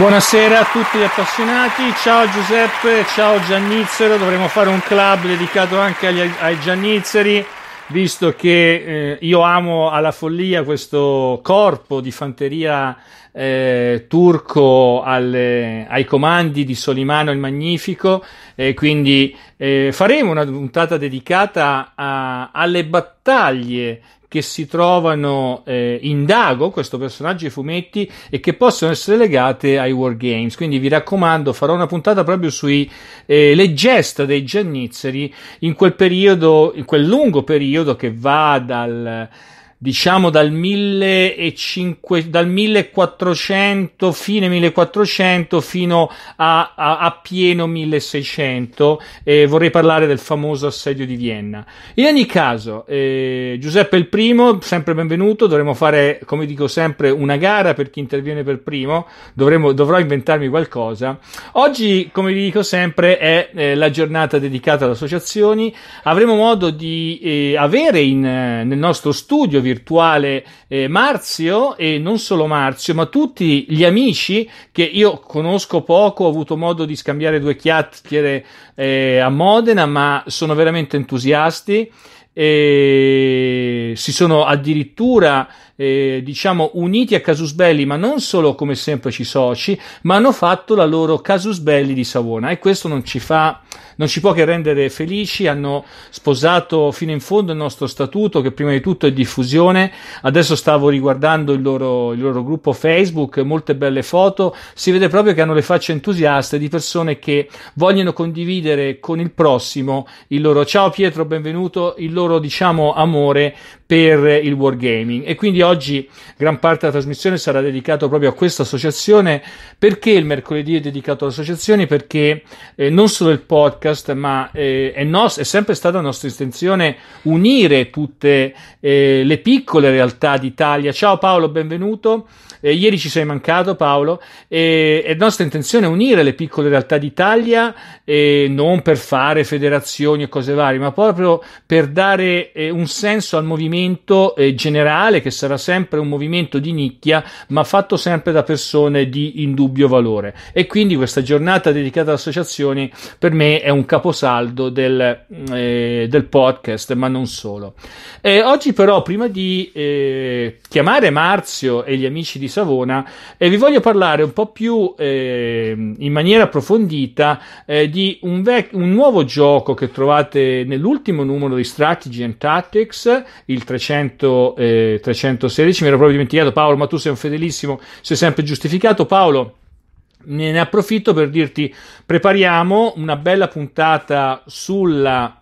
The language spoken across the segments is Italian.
Buonasera a tutti gli appassionati, ciao Giuseppe, ciao Giannizzero, dovremmo fare un club dedicato anche agli, ai Giannizzeri, visto che eh, io amo alla follia questo corpo di fanteria eh, turco alle, ai comandi di Solimano il Magnifico e quindi eh, faremo una puntata dedicata a, alle battaglie che si trovano eh, in Dago, questo personaggio ai fumetti, e che possono essere legate ai wargames. Quindi vi raccomando, farò una puntata proprio sui eh, le gesta dei giannizzeri in quel periodo, in quel lungo periodo che va dal diciamo dal, 1500, dal 1400, fine 1400 fino a, a, a pieno 1600. e vorrei parlare del famoso assedio di Vienna. In ogni caso, eh, Giuseppe il primo, sempre benvenuto. Dovremmo fare, come dico sempre, una gara per chi interviene per primo. Dovremo, dovrò inventarmi qualcosa. Oggi, come vi dico sempre, è eh, la giornata dedicata alle associazioni. Avremo modo di eh, avere in, eh, nel nostro studio, vi virtuale eh, Marzio e non solo Marzio, ma tutti gli amici che io conosco poco, ho avuto modo di scambiare due chiacchiere eh, a Modena, ma sono veramente entusiasti e si sono addirittura eh, diciamo, uniti a Casus Belli, ma non solo come semplici soci, ma hanno fatto la loro Casus Belli di Savona e questo non ci fa non ci può che rendere felici, hanno sposato fino in fondo il nostro statuto che prima di tutto è diffusione, adesso stavo riguardando il loro, il loro gruppo Facebook, molte belle foto, si vede proprio che hanno le facce entusiaste di persone che vogliono condividere con il prossimo il loro ciao Pietro, benvenuto, il loro diciamo amore per il wargaming e quindi oggi gran parte della trasmissione sarà dedicata proprio a questa associazione perché il mercoledì è dedicato all'associazione perché eh, non solo il podcast ma eh, è, nos- è, sempre stata nostra intenzione unire tutte eh, le piccole realtà d'Italia ciao Paolo benvenuto eh, ieri ci sei mancato Paolo e è nostra intenzione unire le piccole realtà d'Italia eh, non per fare federazioni e cose varie, ma proprio per dare eh, un senso al movimento eh, generale che sarà sempre un movimento di nicchia, ma fatto sempre da persone di indubbio valore. E quindi questa giornata dedicata alle associazioni per me è un caposaldo del, eh, del podcast, ma non solo. Eh, oggi però prima di chiamare Marzio e gli amici di Savona e vi voglio parlare un po' più eh, in maniera approfondita eh, di un, vec- un, nuovo gioco che trovate nell'ultimo numero di Strategy and Tactics, il 300, eh, 316. Mi ero proprio dimenticato, Paolo, ma tu sei un fedelissimo, sei sempre giustificato. Paolo ne approfitto per dirti prepariamo una bella puntata sulla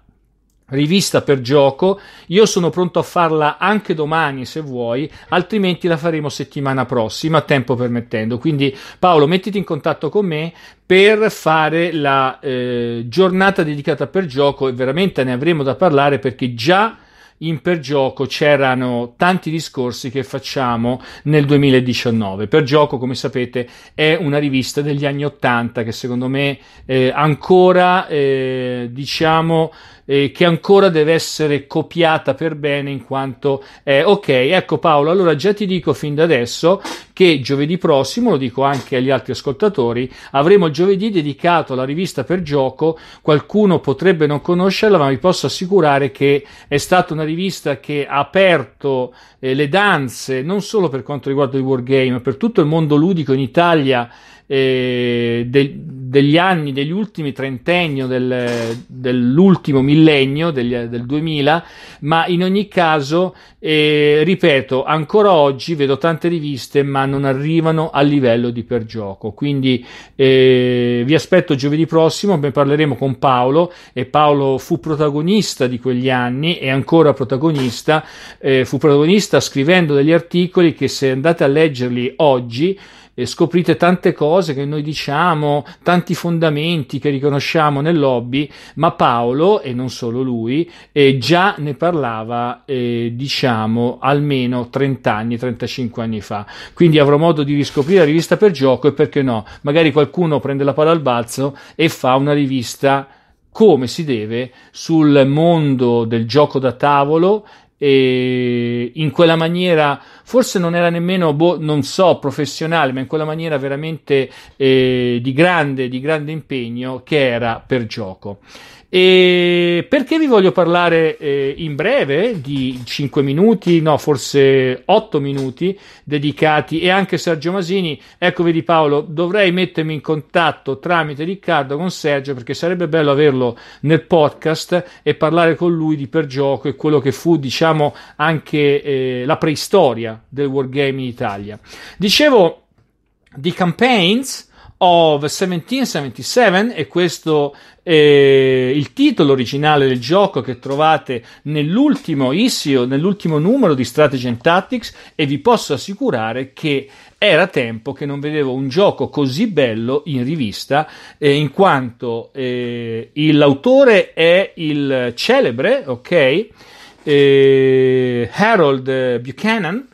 rivista per gioco. Io sono pronto a farla anche domani se vuoi, altrimenti la faremo settimana prossima, tempo permettendo. Quindi Paolo, mettiti in contatto con me per fare la eh, giornata dedicata per gioco e veramente ne avremo da parlare perché già in per gioco c'erano tanti discorsi che facciamo nel 2019. Per gioco, come sapete, è una rivista degli anni 80 che secondo me eh, ancora eh, diciamo eh, che ancora deve essere copiata per bene in quanto è ok, ecco Paolo, allora già ti dico fin da adesso che giovedì prossimo, lo dico anche agli altri ascoltatori, avremo giovedì dedicato alla rivista per gioco, qualcuno potrebbe non conoscerla, ma vi posso assicurare che è stata una rivista che ha aperto eh, le danze non solo per quanto riguarda i wargame, ma per tutto il mondo ludico in Italia eh, de- degli anni, degli ultimi trentennio, del, dell'ultimo millennio, degli, del 2000, ma in ogni caso, eh, ripeto, ancora oggi vedo tante riviste, ma non arrivano al livello di per gioco. Quindi eh, vi aspetto giovedì prossimo, ne parleremo con Paolo e Paolo fu protagonista di quegli anni e ancora protagonista, fu protagonista scrivendo degli articoli che se andate a leggerli oggi, e scoprite tante cose che noi diciamo, tanti fondamenti che riconosciamo nel lobby, ma Paolo, e non solo lui, eh, già ne parlava, eh, diciamo, almeno 30 anni, 35 anni fa. Quindi avrò modo di riscoprire la rivista per gioco e perché no? Magari qualcuno prende la parola al balzo e fa una rivista come si deve sul mondo del gioco da tavolo e in quella maniera forse non era nemmeno boh, non so professionale ma in quella maniera veramente eh, di, grande, di grande impegno che era per gioco e perché vi voglio parlare eh, in breve di 5 minuti, no, forse 8 minuti dedicati e anche Sergio Masini. Ecco, vedi Paolo, dovrei mettermi in contatto tramite Riccardo con Sergio perché sarebbe bello averlo nel podcast e parlare con lui di per gioco e quello che fu, diciamo, anche eh, la preistoria del wargame in Italia. Dicevo di campaigns of 1777 e questo è il titolo originale del gioco che trovate nell'ultimo issue, nell'ultimo numero di Strategy and Tactics e vi posso assicurare che era tempo che non vedevo un gioco così bello in rivista, eh, in quanto eh, l'autore è il celebre, ok, eh, Harold Buchanan,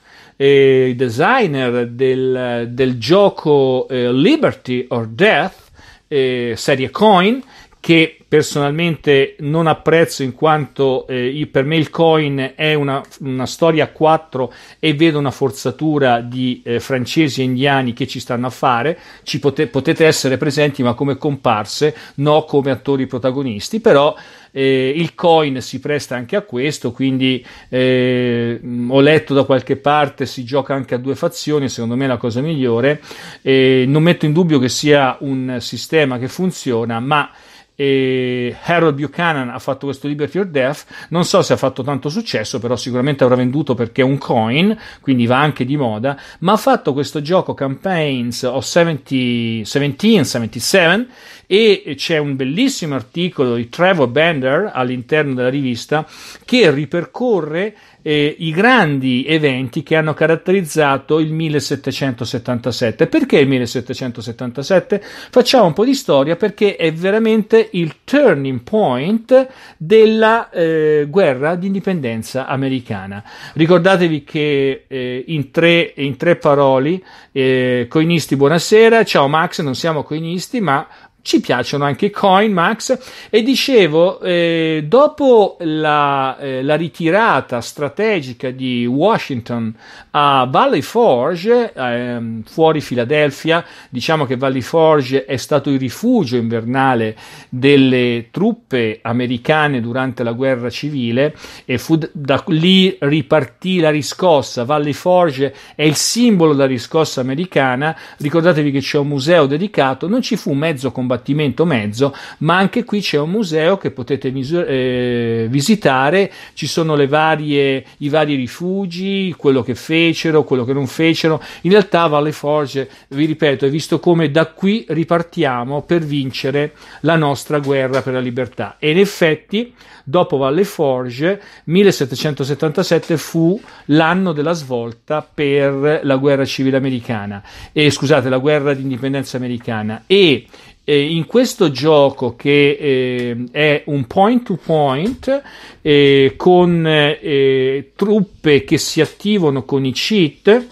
eh, designer del, del gioco eh, Liberty or Death, eh, serie Coin, che personalmente non apprezzo in quanto eh, per me il coin è una, una, storia a quattro e vedo una forzatura di eh, francesi e indiani che ci stanno a fare, ci pote- potete essere presenti ma come comparse, no come attori protagonisti, però eh, il coin si presta anche a questo, quindi eh, ho letto da qualche parte si gioca anche a due fazioni, secondo me è la cosa migliore, non metto in dubbio che sia un sistema che funziona, ma e Harold Buchanan ha fatto questo Liberty or Death non so se ha fatto tanto successo però sicuramente avrà venduto perché è un coin quindi va anche di moda ma ha fatto questo gioco Campaigns of 1777 e c'è un bellissimo articolo di Trevor Bender all'interno della rivista che ripercorre eh, i grandi eventi che hanno caratterizzato il 1777. Perché il 1777? Facciamo un po' di storia perché è veramente il turning point della eh, guerra di indipendenza americana. Ricordatevi che eh, in, tre, in, tre, parole, eh, coinisti buonasera, ciao Max, non siamo coinisti ma ci piacciono anche i coin, Max. e dicevo, eh, dopo la, eh, la, ritirata strategica di Washington a Valley Forge, eh, fuori Filadelfia, diciamo che Valley Forge è stato il rifugio invernale delle truppe americane durante la guerra civile e fu da lì ripartì la riscossa. Valley Forge è il simbolo della riscossa americana, ricordatevi che c'è un museo dedicato, non ci fu mezzo combattimento combattimento mezzo, ma anche qui c'è un museo che potete misur- eh, visitare, ci sono varie, i vari rifugi, quello che fecero, quello che non fecero. In realtà Valle Forge, vi ripeto, è visto come da qui ripartiamo per vincere la nostra guerra per la libertà. E in effetti, dopo Valle Forge, 1777 fu l'anno della svolta per la guerra civile americana, eh, scusate, la guerra di indipendenza americana e in questo gioco che eh, è un point to point eh, con eh, truppe che si attivano con i cheat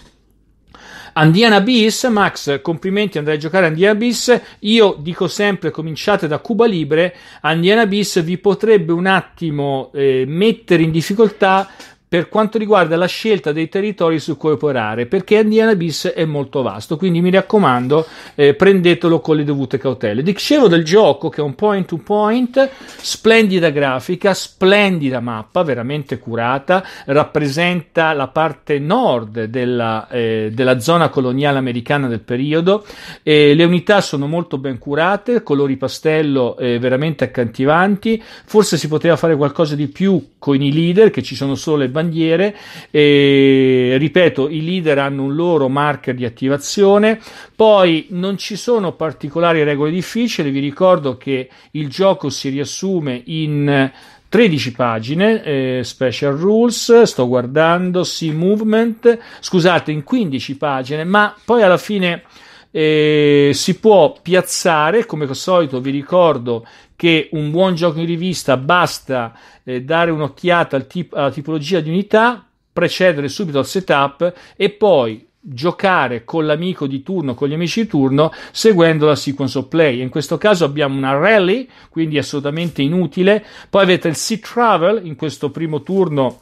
Andiana Bis, Max, complimenti, andrai a giocare Andiana Bis. Io dico sempre, cominciate da Cuba Libre, Andiana Bis vi potrebbe un attimo eh, mettere in difficoltà per quanto riguarda la scelta dei territori su cui operare, perché Indiana Bis è molto vasto, quindi mi raccomando eh, prendetelo con le dovute cautele. Dicevo del gioco che è un point to point, splendida grafica, splendida mappa, veramente curata, rappresenta la parte nord della, eh, della zona coloniale americana del periodo, eh, le unità sono molto ben curate, colori pastello eh, veramente accantivanti, forse si poteva fare qualcosa di più con i leader che ci sono solo le bandiere, bandiere. E, ripeto, i leader hanno un loro marker di attivazione. Poi non ci sono particolari regole difficili. Vi ricordo che il gioco si riassume in 13 pagine, eh, special rules, sto guardando, sea movement, scusate, in 15 pagine, ma poi alla fine eh, si può piazzare, come al solito vi ricordo che un buon gioco in rivista basta eh, dare un'occhiata al tip- alla tipologia di unità, precedere subito al setup e poi giocare con l'amico di turno, con gli amici di turno, seguendo la sequence of play. In questo caso abbiamo una rally, quindi assolutamente inutile. Poi avete il sea travel in questo primo turno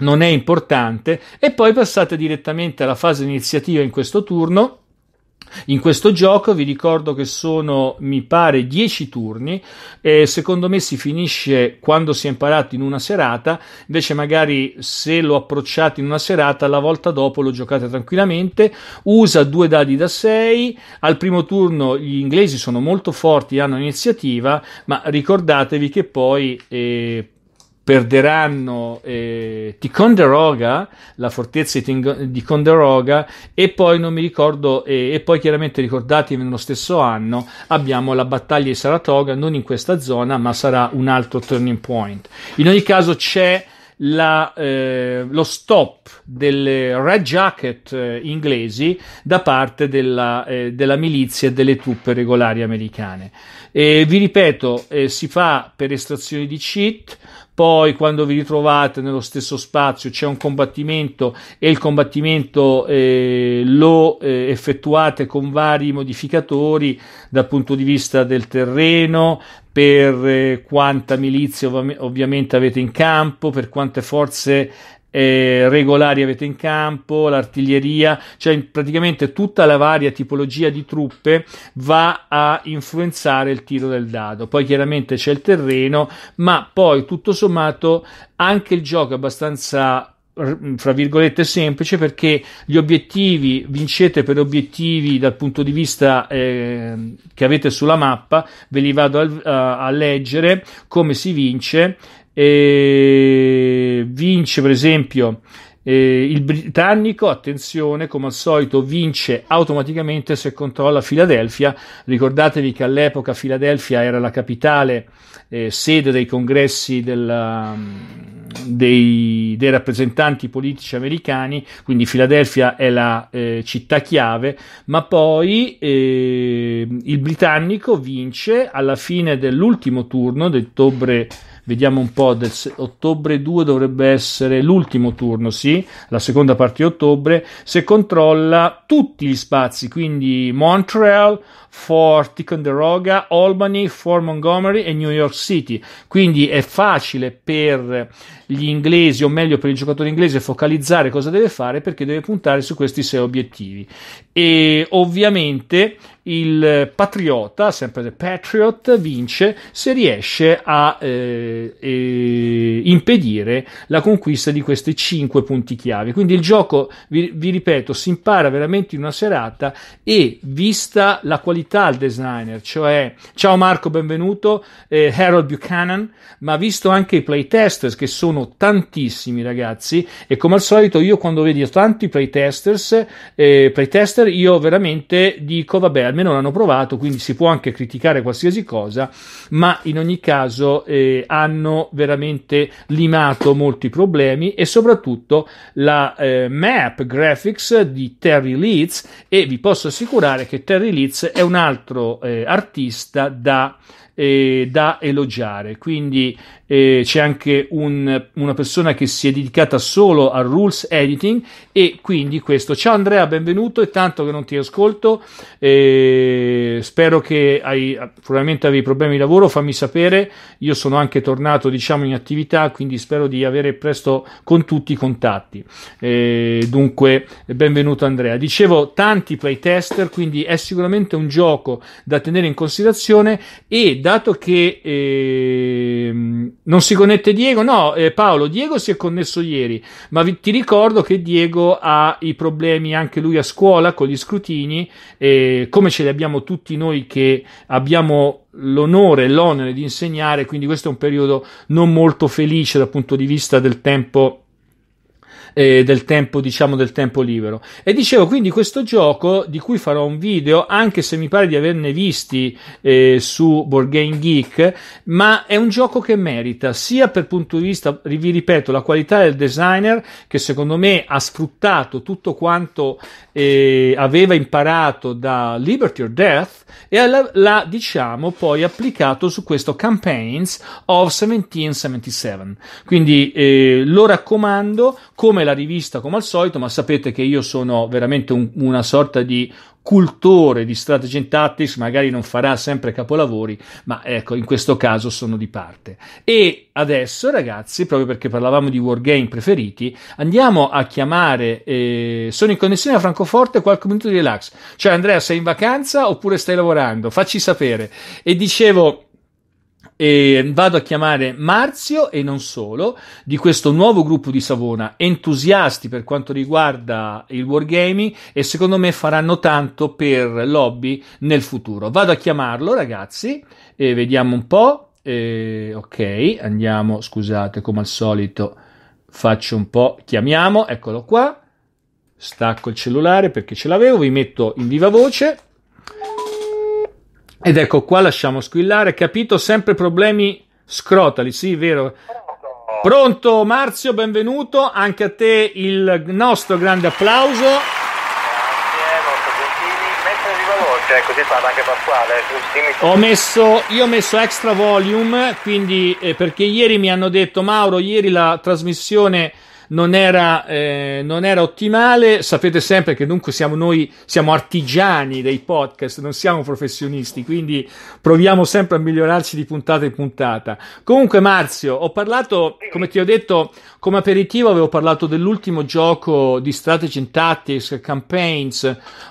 non è importante e poi passate direttamente alla fase iniziativa in questo turno in questo gioco vi ricordo che sono, mi pare, 10 turni e secondo me si finisce quando si è imparato in una serata, invece magari se lo approcciate in una serata, la volta dopo lo giocate tranquillamente, usa due dadi da 6, al primo turno gli inglesi sono molto forti, hanno iniziativa, ma ricordatevi che poi... Eh, perderanno eh, Ticonderoga, la fortezza di, Ticonderoga, e poi non mi ricordo, eh, e poi chiaramente ricordatevi nello stesso anno abbiamo la battaglia di Saratoga, non in questa zona, ma sarà un altro turning point. In ogni caso c'è. La, eh, lo stop delle red jacket eh, inglesi da parte della, eh, della, milizia e delle truppe regolari americane. E vi ripeto, eh, si fa per estrazione di cheat, poi quando vi ritrovate nello stesso spazio c'è un combattimento e il combattimento eh, lo eh, effettuate con vari modificatori dal punto di vista del terreno, per eh, quanta milizia ovviamente avete in campo, per quante forze eh, regolari avete in campo, l'artiglieria, cioè praticamente tutta la varia tipologia di truppe va a influenzare il tiro del dado. Poi chiaramente c'è il terreno, ma poi tutto sommato anche il gioco è abbastanza fra virgolette semplice perché gli obiettivi vincete per obiettivi dal punto di vista eh, che avete sulla mappa ve li vado a, a, a leggere come si vince e vince per esempio eh, il britannico, attenzione, come al solito vince automaticamente se controlla Filadelfia. Ricordatevi che all'epoca Filadelfia era la capitale, eh, sede dei congressi della, um, dei, dei, rappresentanti politici americani, quindi Filadelfia è la eh, città chiave, ma poi eh, il britannico vince alla fine dell'ultimo turno d'ottobre ottobre Vediamo un po', del ottobre 2 dovrebbe essere l'ultimo turno, sì, la seconda parte di ottobre, se controlla tutti gli spazi, quindi Montreal, for Ticonderoga, Albany, for Montgomery e New York City. Quindi è facile per gli inglesi, o meglio per il giocatore inglese, focalizzare cosa deve fare perché deve puntare su questi sei obiettivi. E ovviamente il patriota, sempre The Patriot, vince se riesce a eh, eh, impedire la conquista di questi cinque punti chiave. Quindi il gioco, vi, vi ripeto, si impara veramente in una serata e vista la qualità qualità al designer, cioè ciao Marco, benvenuto, eh, Harold Buchanan, ma visto anche i playtesters che sono tantissimi ragazzi e come al solito io quando vedo tanti playtesters, eh, playtester io veramente dico vabbè almeno l'hanno provato, quindi si può anche criticare qualsiasi cosa, ma in ogni caso eh, hanno veramente limato molti problemi e soprattutto la eh, map graphics di Terry Leeds e vi posso assicurare che Terry Leeds è un un altro eh, artista da eh, da elogiare. Quindi eh, c'è anche un, una persona che si è dedicata solo al rules editing e quindi questo. Ciao Andrea, benvenuto. È tanto che non ti ascolto. Eh, spero che hai, probabilmente avevi problemi di lavoro, fammi sapere. Io sono anche tornato diciamo in attività, quindi spero di avere presto con tutti i contatti. Eh, dunque, benvenuto Andrea. Dicevo, tanti playtester, quindi è sicuramente un gioco da tenere in considerazione e da dato che eh, non si connette Diego, no eh, Paolo, Diego si è connesso ieri, ma vi, ti ricordo che Diego ha i problemi anche lui a scuola con gli scrutini, eh, come ce li abbiamo tutti noi che abbiamo l'onore e l'onere di insegnare, quindi questo è un periodo non molto felice dal punto di vista del tempo eh, del tempo, diciamo, del tempo libero. E dicevo quindi questo gioco di cui farò un video, anche se mi pare di averne visti eh, su Board Game Geek, ma è un gioco che merita sia per punto di vista, vi ripeto, la qualità del designer che secondo me ha sfruttato tutto quanto eh, aveva imparato da Liberty or Death e l'ha, diciamo poi applicato su questo Campaigns of 1777. Quindi eh, lo raccomando, come la rivista, come al solito, ma sapete che io sono veramente un, una sorta di cultore di strategy and tactics, magari non farà sempre capolavori, ma ecco, in questo caso sono di parte. E adesso, ragazzi, proprio perché parlavamo di wargame preferiti, andiamo a chiamare eh, sono in connessione a Francoforte, qualche minuto di relax. Cioè, Andrea, sei in vacanza oppure stai lavorando? Facci sapere. E dicevo e vado a chiamare Marzio e non solo di questo nuovo gruppo di Savona, entusiasti per quanto riguarda il wargaming e secondo me faranno tanto per lobby nel futuro. Vado a chiamarlo ragazzi e vediamo un po'. E, ok, andiamo, scusate, come al solito faccio un po', chiamiamo, eccolo qua. Stacco il cellulare perché ce l'avevo, vi metto in viva voce. Ed ecco qua lasciamo squillare, capito? Sempre problemi scrotali, sì, vero. Pronto Marzio, benvenuto, anche a te il nostro grande applauso. Cioè, parla eh, Ho messo, io ho messo extra volume, quindi eh, perché ieri mi hanno detto Mauro, ieri la trasmissione non era, eh, non era ottimale. Sapete sempre che dunque siamo noi, siamo artigiani dei podcast, non siamo professionisti, quindi proviamo sempre a migliorarci di puntata in puntata. Comunque, Marzio, ho parlato, come ti ho detto, come aperitivo avevo parlato dell'ultimo gioco di Strategy and Tactics Campaigns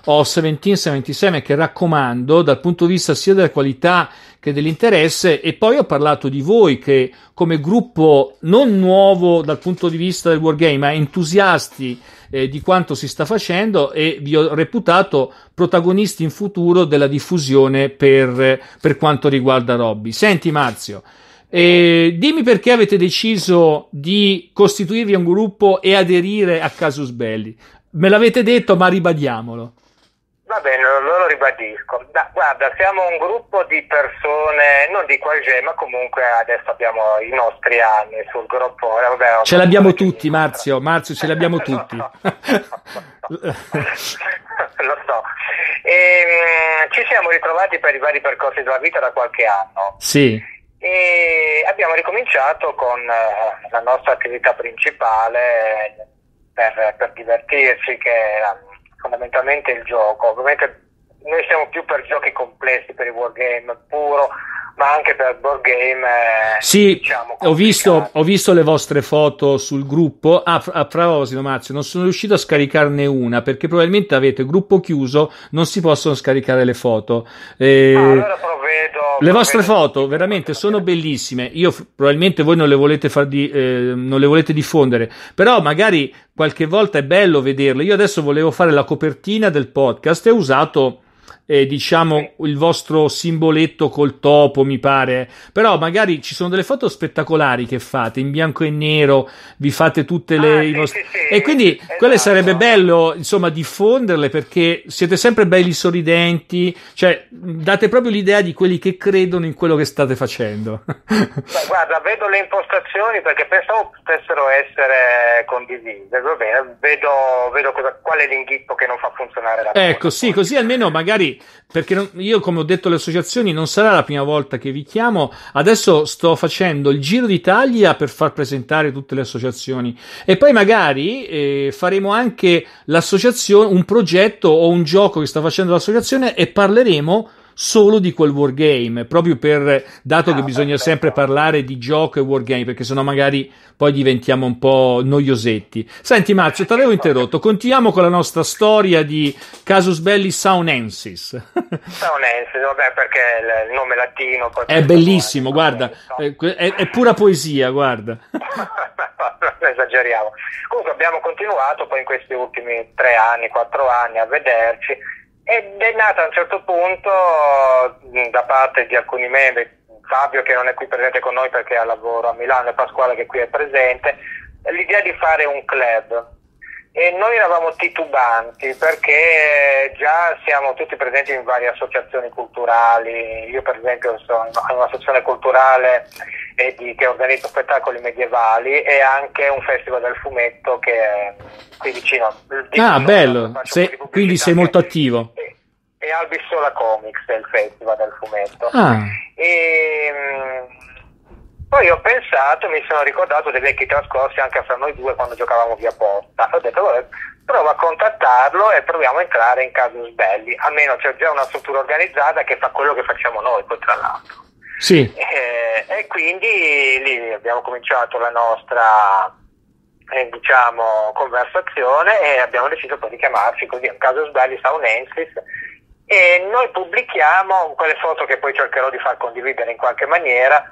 o 1777 che raccomando dal punto di vista sia della qualità che dell'interesse e poi ho parlato di voi che come gruppo non nuovo dal punto di vista del wargame, ma entusiasti eh, di quanto si sta facendo e vi ho reputato protagonisti in futuro della diffusione per, per quanto riguarda Robby. Senti Marzio, eh, dimmi perché avete deciso di costituirvi un gruppo e aderire a Casus Belli. Me l'avete detto, ma ribadiamolo. Va bene, allora ribadisco. Da, guarda, siamo un gruppo di persone, non di qualche, ma comunque adesso abbiamo i nostri anni sul gruppo. Eh, vabbè, ce l'abbiamo tutti, Marzio, Marzio, ce l'abbiamo tutti. Lo so. E, ehm, ci siamo ritrovati per i vari percorsi della vita da qualche anno. Sì. E abbiamo ricominciato con eh, la nostra attività principale eh, per, per divertirci, che era fondamentalmente il gioco. Ovviamente noi siamo più per giochi complessi, per il wargame puro, ma anche per board game. Eh, sì, diciamo, ho, visto, ho, visto, le vostre foto sul gruppo. Ah, a ah, proposito, Mazio, non sono riuscito a scaricarne una perché probabilmente avete gruppo chiuso, non si possono scaricare le foto. Ah, eh, ah, allora provvedo, le vostre foto veramente sono bellissime. Io probabilmente voi non le volete, far di, eh, non le volete diffondere, però magari qualche volta è bello vederle. Io adesso volevo fare la copertina del podcast e ho usato eh, diciamo il vostro simboletto col topo, mi pare. Però magari ci sono delle foto spettacolari che fate in bianco e nero, vi fate tutte le ah, vostre... sì, sì. e quindi esatto. quelle sarebbe bello, insomma, diffonderle perché siete sempre belli sorridenti, cioè date proprio l'idea di quelli che credono in quello che state facendo. Beh, guarda, vedo le impostazioni perché pensavo potessero essere condivise, va bene, vedo, vedo cosa, qual è l'inghippo che non fa funzionare la Ecco, cosa. sì, così almeno magari perché non, io come ho detto alle associazioni non sarà la prima volta che vi chiamo, adesso sto facendo il giro d'Italia per far presentare tutte le associazioni e poi magari eh, faremo anche l'associazione, un progetto o un gioco che sta facendo l'associazione e parleremo solo di quel wargame, proprio per, dato ah, che bisogna perfetto. sempre parlare di gioco e wargame, perché sennò magari poi diventiamo un po' noiosetti. Senti Marzio, eh, ti avevo interrotto, continuiamo con la nostra storia di Casus Belli Saunensis. Saunensis, vabbè perché il nome latino... È bellissimo, guarda, eh, è, è pura poesia, guarda. non esageriamo. Comunque abbiamo continuato poi in questi ultimi tre anni, quattro anni a vederci ed è nata a un certo punto mm, da parte di alcuni membri, Fabio che non è qui presente con noi perché ha lavoro a Milano e Pasquale che qui è presente, l'idea di fare un club e noi eravamo titubanti perché già siamo tutti presenti in varie associazioni culturali, io per esempio sono in un'associazione culturale di, che organizza spettacoli medievali e anche un festival del fumetto che è qui vicino. Diciamo, ah, bello, sei, quindi sei molto attivo. E, e Albisola Comics è il festival del fumetto. Ah. E, mm, poi ho pensato, mi sono ricordato dei vecchi trascorsi anche fra noi due quando giocavamo via porta. Ho detto, vabbè, provo a contattarlo e proviamo a entrare in casus belli. Almeno c'è già una struttura organizzata che fa quello che facciamo noi, poi tra l'altro. Sì. E, eh, e quindi lì abbiamo cominciato la nostra eh, diciamo, conversazione e abbiamo deciso poi di chiamarci così in Casus Belli Saunensis e noi pubblichiamo quelle foto che poi cercherò di far condividere in qualche maniera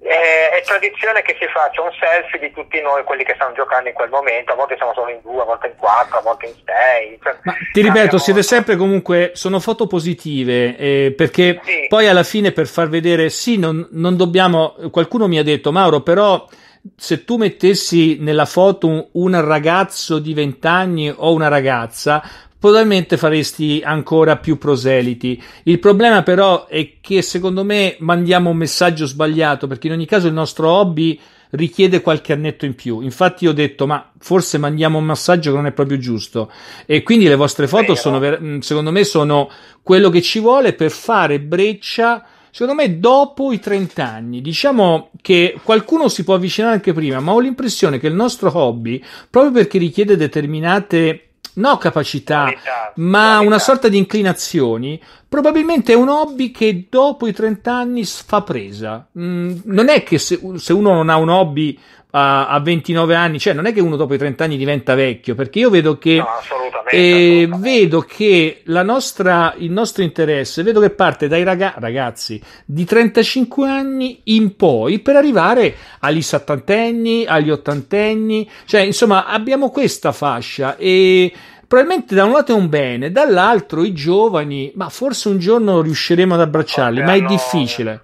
eh, è tradizione che si faccia un selfie di tutti noi, quelli che stanno giocando in quel momento. A volte siamo solo in due, a volte in quattro, a volte in sei. Cioè, Ma ti ripeto, siete molto. sempre comunque. Sono foto positive eh, perché sì. poi alla fine per far vedere, sì, non, non dobbiamo. Qualcuno mi ha detto, Mauro, però se tu mettessi nella foto un, un ragazzo di 20 anni o una ragazza, probabilmente faresti ancora più proseliti. Il problema però è che secondo me mandiamo un messaggio sbagliato perché in ogni caso il nostro hobby richiede qualche annetto in più. Infatti io ho detto ma forse mandiamo un messaggio che non è proprio giusto e quindi le vostre foto sono ver- mm, secondo me sono quello che ci vuole per fare breccia secondo me dopo i 30 anni diciamo che qualcuno si può avvicinare anche prima ma ho l'impressione che il nostro hobby proprio perché richiede determinate no capacità, qualità, ma qualità. una sorta di inclinazioni, probabilmente è un hobby che dopo i 30 anni fa presa. Mm, non è che se, se, uno non ha un hobby a, a, 29 anni, cioè non è che uno dopo i 30 anni diventa vecchio, perché io vedo che, no, assolutamente, eh, assolutamente. Vedo che nostra, il nostro interesse, vedo che parte dai raga- ragazzi di 35 anni in poi per arrivare agli 70 anni, agli 80 anni, cioè insomma abbiamo questa fascia e probabilmente da un lato è un bene, dall'altro i giovani, ma forse un giorno riusciremo ad abbracciarli, ma è hanno... difficile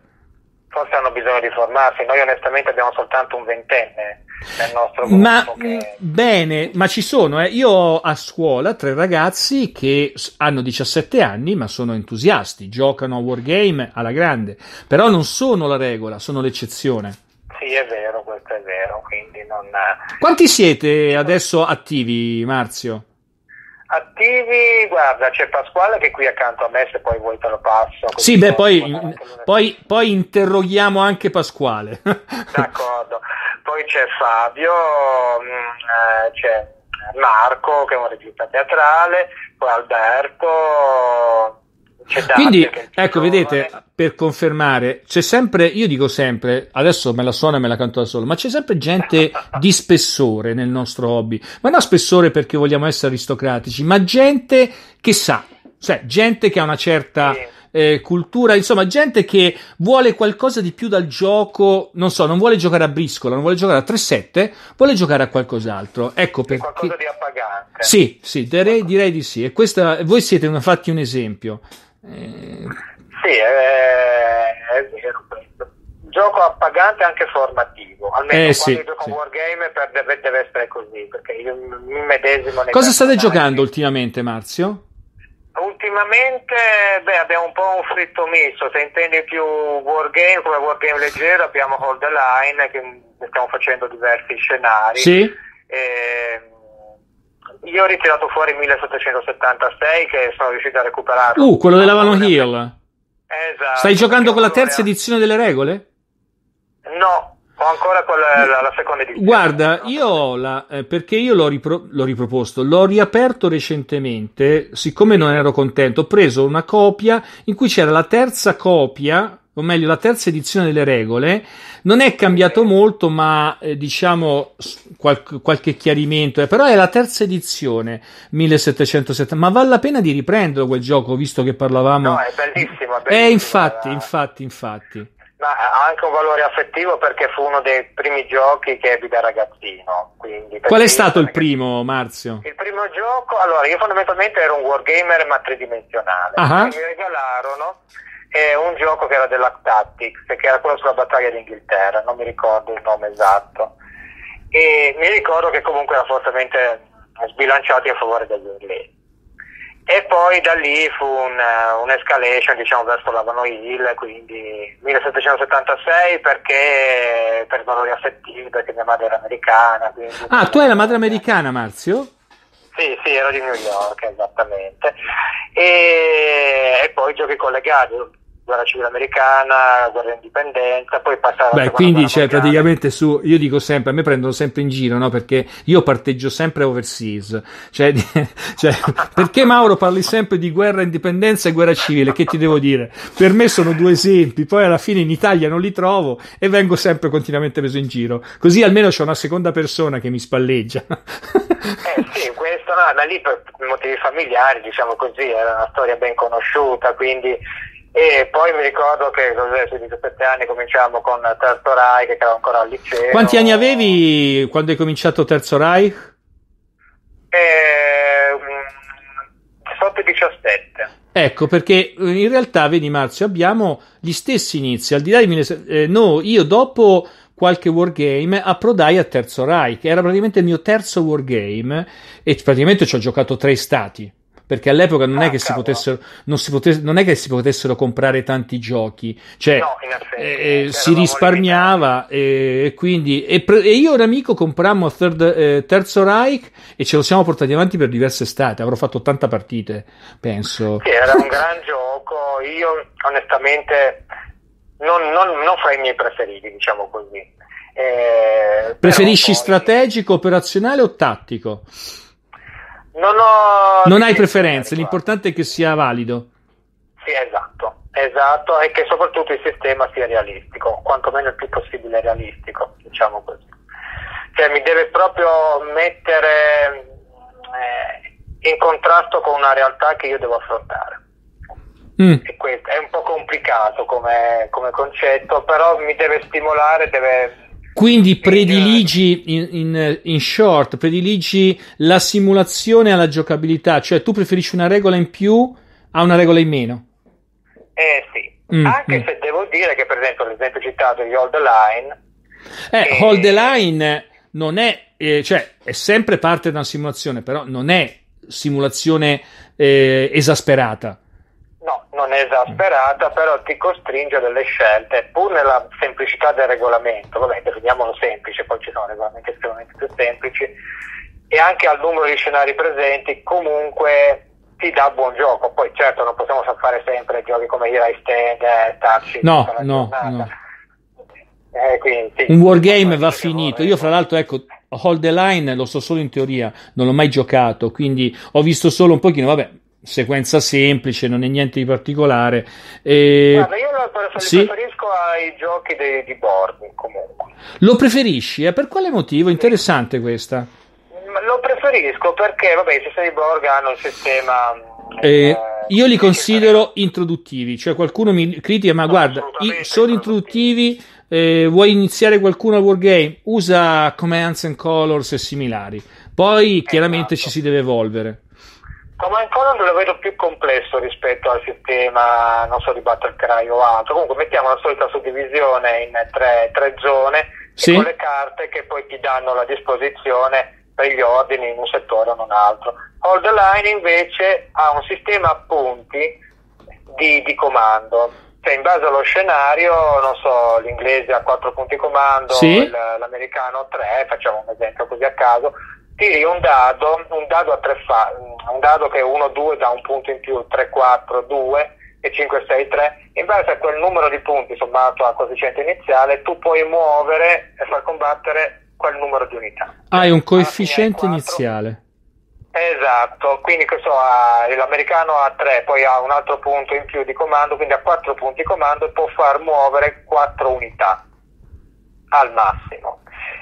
forse hanno bisogno di formarsi. Noi onestamente abbiamo soltanto un ventenne nel nostro gruppo. Ma che... Mm, bene, ma ci sono. Eh. Io ho a scuola tre ragazzi che hanno 17 anni, ma sono entusiasti, giocano a wargame alla grande, però non sono la regola, sono l'eccezione. Sì, è vero, questo è vero. Non... Quanti siete adesso attivi, Marzio? Attivi, guarda, c'è Pasquale che è qui accanto a me, se poi vuoi te lo passo. Sì, beh, poi, poi, poi interroghiamo anche Pasquale. D'accordo. Poi c'è Fabio, mm, eh, c'è Marco che è un regista teatrale, poi Alberto, quindi, ecco, vedete, per confermare, c'è sempre, io dico sempre, adesso me la suono e me la canto da solo, ma c'è sempre gente di spessore nel nostro hobby, ma non spessore perché vogliamo essere aristocratici, ma gente che sa, cioè gente che ha una certa... Sì. Eh, cultura, insomma, gente che vuole qualcosa di più dal gioco, non so, non vuole giocare a briscola, non vuole giocare a 3-7, vuole giocare a qualcos'altro. Ecco perché. Qualcosa di appagante. Sì, sì, direi, direi di sì. E questa, voi siete infatti un esempio eh... Sì, è, è vero questo. Gioco appagante anche formativo, almeno eh, sì, gioco sì. wargame per, deve, deve, essere così, perché io mi medesimo... Cosa state giocando ultimamente Marzio? Ultimamente beh, abbiamo un po' un fritto misto, se intendi più wargame come wargame leggero abbiamo Hold the Line che stiamo facendo diversi scenari. Sì. E ehm, io ho ritirato fuori il 1776 che sono riuscito a recuperare. Uh, quello della dell'Avano Hill. Esatto. Stai giocando con la terza edizione delle regole? No, ho ancora con la, la, seconda edizione. Guarda, io ho la, eh, perché io l'ho, ripro- l'ho, riproposto, l'ho riaperto recentemente, siccome non ero contento, ho preso una copia in cui c'era la terza copia o meglio la terza edizione delle regole, non è cambiato molto, ma eh, diciamo qual- qualche chiarimento, eh, però è la terza edizione 1770, ma vale la pena di riprenderlo quel gioco, visto che parlavamo... No, è bellissimo, è eh, bellissimo. Eh, infatti, la... infatti, infatti. Ma ha anche un valore affettivo perché fu uno dei primi giochi che ebbi da ragazzino. Qual è stato il primo, Marzio? Il primo gioco, allora io fondamentalmente ero un wargamer ma tridimensionale, uh-huh. mi regalarono e un gioco che era della Tactics, che era quello sulla battaglia d'Inghilterra, non mi ricordo il nome esatto. E mi ricordo che comunque era fortemente sbilanciato a favore degli inglesi. E poi da lì fu un, eh, un'escalation diciamo, verso la Vano Hill, quindi 1776 perché per valori affettivi, perché mia madre era americana. Quindi... Ah, tu hai la madre americana Marzio? Sì, sì, ero di New York, esattamente. E, e poi giochi collegati, guerra civile americana, guerra indipendenza, poi passa alla Beh, quindi cioè, praticamente su, io dico sempre, a me prendono sempre in giro, no? Perché io parteggio sempre overseas, cioè, cioè, perché Mauro parli sempre di guerra indipendenza e guerra civile, che ti devo dire? Per me sono due esempi, poi alla fine in Italia non li trovo e vengo sempre continuamente preso in giro, così almeno c'è una seconda persona che mi spalleggia. Eh sì, questo no, ma lì per motivi familiari, diciamo così, era una storia ben conosciuta, quindi e poi mi ricordo che sui 17 anni cominciamo con Terzo Rai, che ero ancora al liceo. Quanti anni avevi quando hai cominciato Terzo Rai? Eh, mm, sotto i 17. Ecco, perché in realtà, vedi Marzio, abbiamo gli stessi inizi. Al di là di... Eh, no, io dopo qualche wargame approdai a Terzo Rai, che Era praticamente il mio terzo wargame e praticamente ci ho giocato tre stati perché all'epoca non, ah, è che si potessero, non, si potess- non è che si potessero comprare tanti giochi, cioè no, effetti, eh, eh, eh cioè, si risparmiava e, e quindi e, pre- e, io e un amico comprammo third, eh, Terzo Reich e ce lo siamo portati avanti per diverse estate, avrò fatto 80 partite, penso. Sì, era un gran gioco, io onestamente non, non, non fra i miei preferiti, diciamo così. Eh, Preferisci poi... strategico, operazionale o tattico? Non, ho... non hai preferenze, l'importante è che sia valido. Sì, esatto, esatto, e che soprattutto il sistema sia realistico, quantomeno il più possibile realistico, diciamo così. Cioè mi deve proprio mettere eh, in contrasto con una realtà che io devo affrontare. Mm. E questo è un po' complicato come, come concetto, però mi deve stimolare, deve quindi prediligi in, in, in, short, prediligi la simulazione alla giocabilità, cioè tu preferisci una regola in più a una regola in meno. Eh sì, mm, anche mm. se devo dire che per esempio l'esempio citato di Hold the Line. Eh, che... Hold the Line non è, eh, cioè è sempre parte di una simulazione, però non è simulazione eh, esasperata No, non è esasperata, però ti costringe a delle scelte, pur nella semplicità del regolamento, vabbè, definiamolo semplice, poi ci sono regolamenti estremamente più semplici, e anche al numero di scenari presenti, comunque ti dà buon gioco. Poi certo non possiamo fare sempre giochi come Irai Stand, eh, starci no, no, no. Eh, quindi, sì. un wargame va finito. Io, fra l'altro, ecco, Hold the Line lo so solo in teoria, non l'ho mai giocato, quindi ho visto solo un pochino. Vabbè, sequenza semplice, non è niente di particolare. E... Guarda, io lo sì? preferisco ai giochi di, di board comunque. Lo preferisci? Eh? Per quale motivo? Interessante questa. Mm, lo preferisco perché, vabbè, i sistemi di board hanno un sistema... Mm, eh... Eh... Io li considero introduttivi, cioè qualcuno mi critica, ma no, guarda, sono introduttivi, eh, vuoi iniziare qualcuno al wargame, usa Commands and Colors e similari, poi esatto. chiaramente esatto. ci si deve evolvere. Come no, Conquer lo vedo più complesso rispetto al sistema, non so, di Battle Cry o altro. Comunque mettiamo la solita suddivisione in tre, tre zone sì. con le carte che poi ti danno la disposizione per gli ordini in un settore o in un altro. Hold the Line invece ha un sistema a punti di, di comando, cioè in base allo scenario, non so, l'inglese ha quattro punti comando, sì. l'americano tre, facciamo un esempio così a caso, tiri un dado, un dado a tre facce, un dado che è 1-2 da un punto in più, 3-4-2 e 5-6-3, in base a quel numero di punti sommato al coefficiente iniziale, tu puoi muovere e far combattere quel numero di unità. Hai un coefficiente iniziale. Esatto, quindi questo ha, l'americano ha 3, poi ha un altro punto in più di comando, quindi ha 4 punti di comando e può far muovere 4 unità al massimo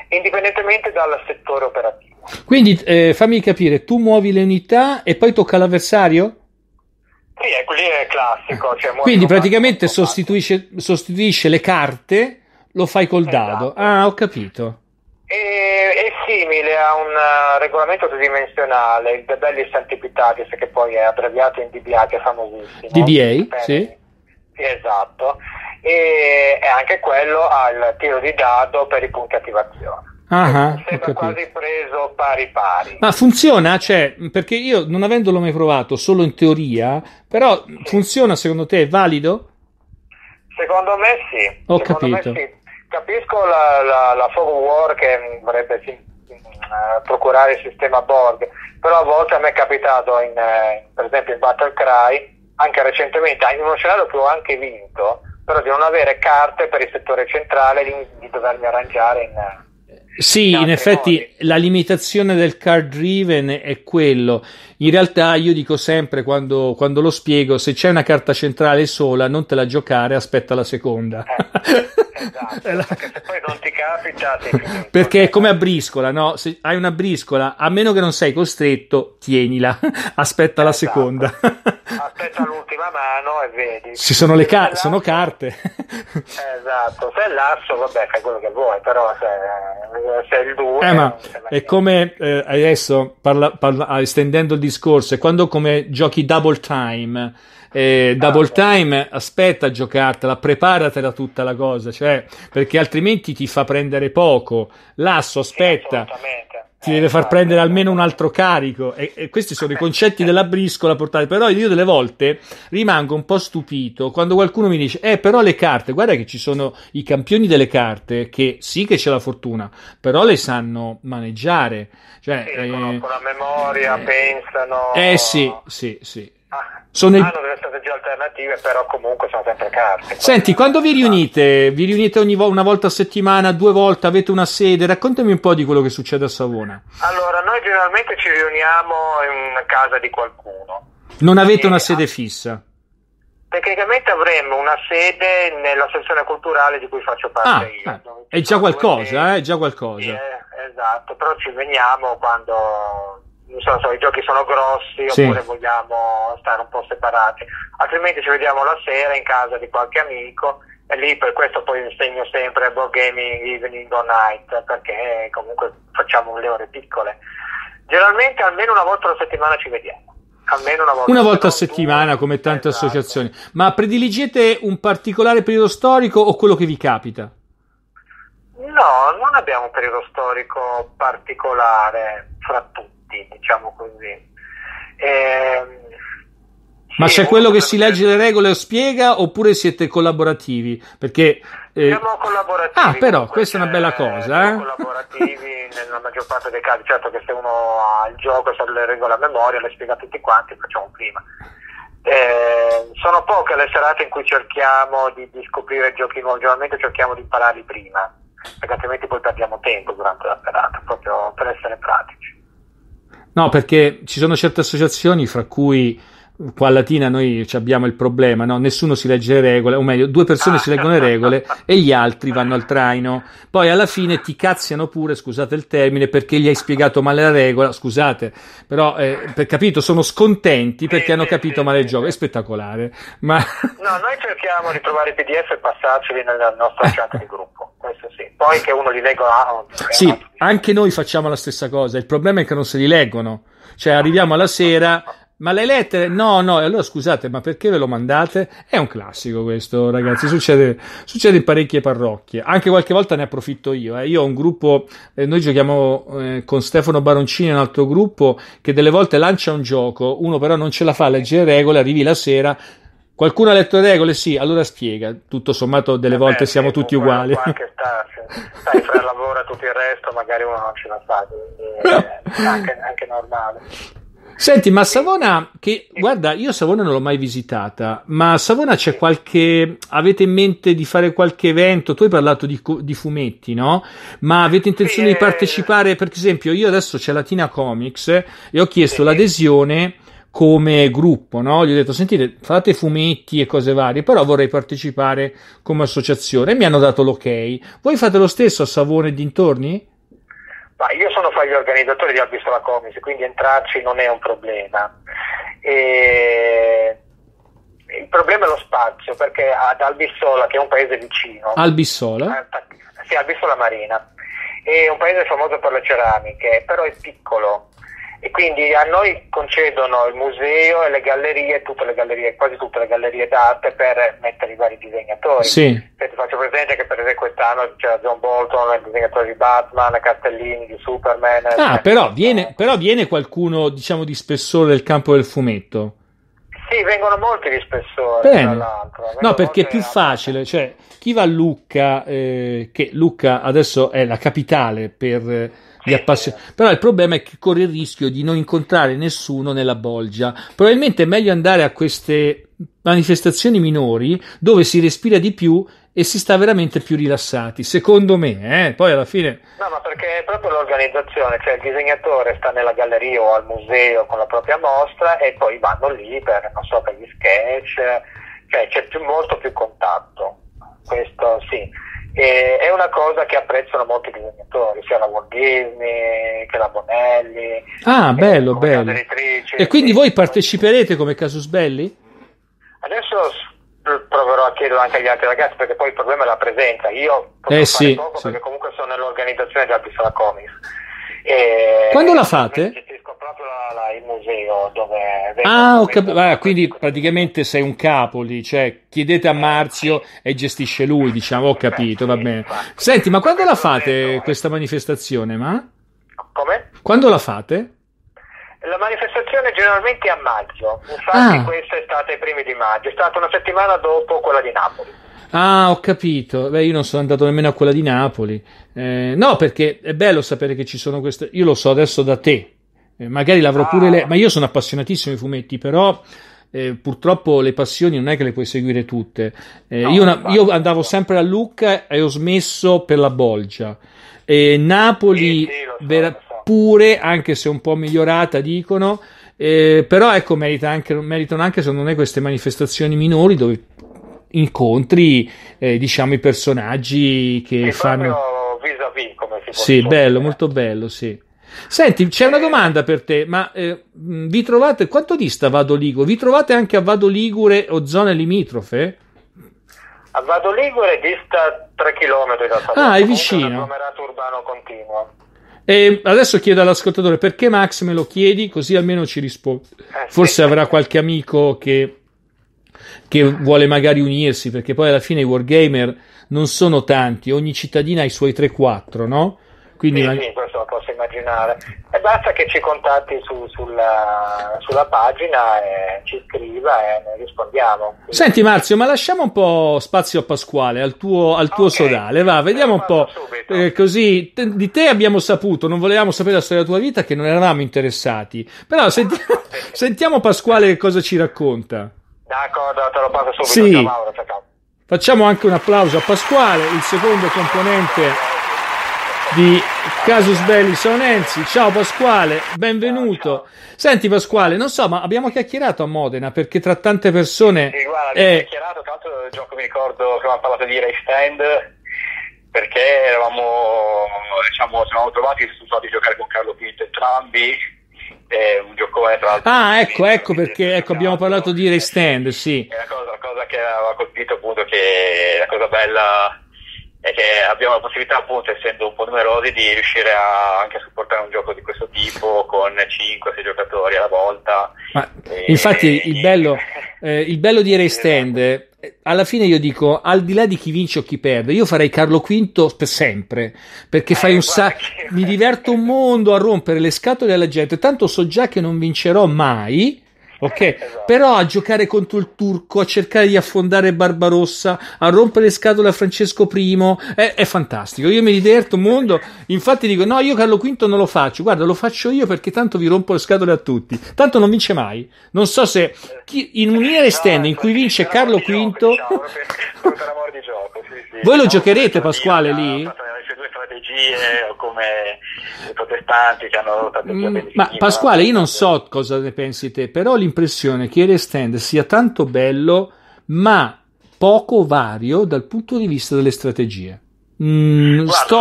indipendentemente dal settore operativo. Quindi eh, fammi capire, tu muovi le unità e poi tocca l'avversario? Sì, è, eh, quelli è classico. Cioè Quindi praticamente sostituisce, sostituisce, le carte, lo fai col esatto. dado. Ah, ho capito. E, è simile a un eh, regolamento tridimensionale, il De Bellis Antipitatis, che poi è abbreviato in DBA, che è famosissimo. DBA, sì. Sì, esatto e, e anche quello ha il tiro di dado per i punti attivazione. Ah, ah sembra quasi preso pari pari. Ma funziona? Cioè, perché io non avendolo mai provato, solo in teoria, però sì. funziona secondo te? È valido? Secondo me sì. Ho secondo capito. Sì. Capisco la, la, la war che vorrebbe sì, mm, procurare il sistema Borg, però a volte a me è capitato, in, eh, per esempio in Battle Cry, anche recentemente, in uno scenario che ho anche vinto, però di non avere carte per il settore centrale di, di dovermi arrangiare in... Sì, in, effetti modi. la limitazione del card driven è quello. In realtà io dico sempre quando, quando, lo spiego, se c'è una carta centrale sola non te la giocare, aspetta la seconda. Eh, esatto, la... perché poi non ti capita... Ti... Perché è come a briscola, no? Se hai una briscola, a meno che non sei costretto, tienila, aspetta esatto. la seconda. Aspetta l'ultima mano e vedi. Ci sono le car- sono esatto. carte. Esatto, se è l'asso, vabbè, fai quello che vuoi, però se, eh, se è il 2... Eh, ma eh, è come eh, adesso, parla, parla, eh, estendendo il discorso discorso è quando come giochi double time. Eh, double ah. time, aspetta a giocartela, preparatela tutta la cosa, cioè, perché altrimenti ti fa prendere poco. L'asso aspetta, ti deve far eh, prendere almeno un altro carico. E, e, questi sono i concetti della briscola portati. Però io delle volte rimango un po' stupito quando qualcuno mi dice: Eh, però le carte, guarda che ci sono i campioni delle carte che sì che c'è la fortuna, però le sanno maneggiare. Cioè, sì, eh, conoscono la memoria, eh, pensano. Eh sì, sì, sì sono il... hanno delle strategie alternative, però comunque sono sempre carte. Senti, quando vi ah. riunite, vi riunite ogni vo- una volta a settimana, due volte, avete una sede, raccontami un po' di quello che succede a Savona. Allora, noi generalmente ci riuniamo in casa di qualcuno. Non avete una sede fissa? Tecnicamente avremmo una sede nella sezione culturale di cui faccio parte ah, io. Eh, è già qualcosa, eh, è già qualcosa. Eh, esatto, però ci veniamo quando so, so, i giochi sono grossi sì. oppure vogliamo stare un po' separati, altrimenti ci vediamo la sera in casa di qualche amico e lì per questo poi insegno sempre board gaming evening o night perché comunque facciamo le ore piccole. Generalmente almeno una volta alla settimana ci vediamo. Almeno una volta, una volta a settimana, tu, come tante esatto. associazioni. Ma prediligete un particolare periodo storico o quello che vi capita? No, non abbiamo un periodo storico particolare fra tutti tutti, diciamo così. Eh, ma sì, c'è quello che si legge le regole e spiega oppure siete collaborativi? Perché, eh... Siamo collaborativi. Ah, però, questa è una bella cosa. Eh? collaborativi nella maggior parte dei casi. Certo che se uno ha il gioco, sa le regole a memoria, le spiega a tutti quanti, facciamo prima. Eh, sono poche le serate in cui cerchiamo di, di scoprire giochi nuovi, generalmente cerchiamo di impararli prima, perché altrimenti poi perdiamo tempo durante la serata, proprio per essere pratici. No, perché ci sono certe associazioni fra cui qua a Latina noi abbiamo il problema, no? nessuno si legge le regole, o meglio, due persone si leggono le ah. regole e gli altri vanno al traino. Poi alla fine ti cazziano pure, scusate il termine, perché gli hai spiegato male la regola, scusate, però eh, per capito, sono scontenti perché sì, hanno sì, capito sì, male il gioco, è spettacolare. Ma... No, noi cerchiamo di trovare i PDF e passarceli nel nostro chat di gruppo questo sì. Poi che uno li legga. Ah, sì, anche noi facciamo la stessa cosa. Il problema è che non se li leggono. Cioè, arriviamo alla sera. Ma le lettere? No, no, allora scusate, ma perché ve lo mandate? È un classico questo, ragazzi, succede, succede in parecchie parrocchie, anche qualche volta ne approfitto io. Eh. Io ho un gruppo, eh, noi giochiamo eh, con Stefano Baroncini, un altro gruppo, che delle volte lancia un gioco, uno però non ce la fa a leggere le regole, arrivi la sera, Qualcuno ha letto le regole? Sì, allora spiega. Tutto sommato, delle Vabbè, eh volte siamo sì, tutti uguali. Anche starci. Sai, fra il lavoro e tutto il resto, magari uno non ce la fa, quindi è anche, anche normale. Senti, ma Savona, che guarda, io Savona non l'ho mai visitata, ma a Savona c'è qualche. avete in mente di fare qualche evento? Tu hai parlato di, di fumetti, no? Ma avete intenzione sì, di eh, partecipare? Per esempio, io adesso c'è Latina Comics e ho chiesto sì. l'adesione come gruppo, no? Gli ho detto, sentite, fate fumetti e cose varie, però vorrei partecipare come associazione. E mi hanno dato l'ok. Voi fate lo stesso a Savone e dintorni? Ma io sono fra gli organizzatori di Albisola Comics, quindi entrarci non è un problema. E... Il problema è lo spazio, perché ad Albissola, che è un paese vicino... Albissola? Ah, sì, Albissola Marina. È un paese famoso per le ceramiche, però è piccolo e quindi a noi concedono il museo e le gallerie, tutte le gallerie quasi tutte le gallerie d'arte per mettere i vari disegnatori. Sì. ti faccio presente che per esempio quest'anno c'era John Bolton, il disegnatore di Batman, Castellini di Superman. Ah, però viene, però viene qualcuno diciamo di spessore del campo del fumetto. Sì, vengono molti di spessore. Bene. No, perché è più facile, cioè chi va a Lucca, eh, che Lucca adesso è la capitale per sì, appassion- Però il problema è che corre il rischio di non incontrare nessuno nella bolgia. Probabilmente è meglio andare a queste manifestazioni minori dove si respira di più e si sta veramente più rilassati, secondo me, eh? poi alla fine... No, ma perché è proprio l'organizzazione, cioè il disegnatore sta nella galleria o al museo con la propria mostra e poi vanno lì per, non so, per gli sketch, cioè c'è più, molto più contatto, questo sì. E è una cosa che apprezzano molti disegnatori, sia la Walt Disney che la Bonelli. Ah, bello, bello. E quindi voi parteciperete come Casus Belli? Adesso proverò a chiedere anche agli altri ragazzi perché poi il problema è la presenza. Io posso eh, sì, poco sì. perché comunque sono nell'organizzazione di Alpisala Comics e eh, Quando la fate? Gestisco proprio la, la, il museo dove... Ah, ho capito. Ah, quindi praticamente sei un capo lì, cioè chiedete a eh, Marzio e gestisce lui, diciamo, ho eh, capito, va bene. Senti, ma quando la fate questa manifestazione, ma? Come? Quando la fate? La manifestazione generalmente è a maggio, infatti ah. questa è stata i primi di maggio, è stata una settimana dopo quella di Napoli. Ah, ho capito. Beh, io non sono andato nemmeno a quella di Napoli. Eh, no, perché è bello sapere che ci sono queste. Io lo so adesso da te. Eh, magari l'avrò ah. pure lei. Ma io sono appassionatissimo ai fumetti, però. Eh, purtroppo le passioni non è che le puoi seguire tutte. Eh, no, io, una... io, andavo sempre a Lucca e ho smesso per la Bolgia. Napoli, sì, sì, so, vera... so. pure, anche se un po' migliorata, dicono. Eh, però ecco, merita anche, meritano anche secondo me queste manifestazioni minori dove incontri, eh, diciamo, i personaggi che, che fanno... vis-à-vis, come si può Sì, dire. bello, molto bello, sì. Senti, c'è una domanda per te, ma eh, vi trovate, quanto dista Vado Ligure? Vi trovate anche a Vado Ligure o zone limitrofe? A Vado Ligure dista 3 km da Salerno. Ah, è vicino. Un agglomerato urbano continuo. E adesso chiedo all'ascoltatore perché Max me lo chiedi, così almeno ci risponde. Eh, Forse sì. avrà qualche amico che che vuole magari unirsi, perché poi alla fine i wargamer non sono tanti, ogni cittadina ha i suoi 3-4, no? Quindi sì, la... sì, questo lo posso immaginare. E basta che ci contatti su, sulla, sulla, pagina, e ci scriva e noi rispondiamo. Quindi... Senti Marzio, ma lasciamo un po' spazio a Pasquale, al tuo, al tuo okay. sodale, va, vediamo un po'. Eh, così, te, di te abbiamo saputo, non volevamo sapere la storia della tua vita, che non eravamo interessati. Però senti... Ah, sentiamo Pasquale cosa ci racconta. D'accordo, te lo passo subito. Sì. Ciao, Facciamo anche un applauso a Pasquale, il secondo componente di Casus Belli Sonensi. Ciao Pasquale, benvenuto. Senti Pasquale, non so, ma abbiamo chiacchierato a Modena perché tra tante persone... Sì, guarda, abbiamo è... chiacchierato, tra l'altro gioco mi ricordo che avevamo parlato di Race Stand perché eravamo, diciamo, ci trovati e sono stati a giocare con Carlo Pinto entrambi è un gioco tra l'altro. Ah, ecco, ecco perché ecco, abbiamo parlato di Race Stand, sì. La cosa, la cosa che aveva colpito appunto che la cosa bella è che abbiamo la possibilità appunto essendo un po' numerosi di riuscire a anche a supportare un gioco di questo tipo con 5-6 giocatori alla volta Ma, e, infatti e, il bello Eh, il bello di Restend, esatto. eh, alla fine io dico, al di là di chi vince o chi perde, io farei Carlo V per sempre, perché fai eh, un sacco, mi diverto un mondo a rompere le scatole alla gente, tanto so già che non vincerò mai, Ok, eh, esatto. però a giocare contro il turco, a cercare di affondare Barbarossa, a rompere scatole a Francesco I, è, è, fantastico. Io mi diverto un mondo. Infatti dico: no, io Carlo V non lo faccio. Guarda, lo faccio io perché tanto vi rompo le scatole a tutti. Tanto non vince mai. Non so se chi, in un eh, linea stand in eh, cui vince Carlo V. Voi lo giocherete, Pasquale, lì? strategie o come i protestanti che hanno tanto più mm, Ma Pasquale, io non so cosa ne pensi te, però ho l'impressione che l'Estand sia tanto bello, ma poco vario dal punto di vista delle strategie. Mm, Guarda, sto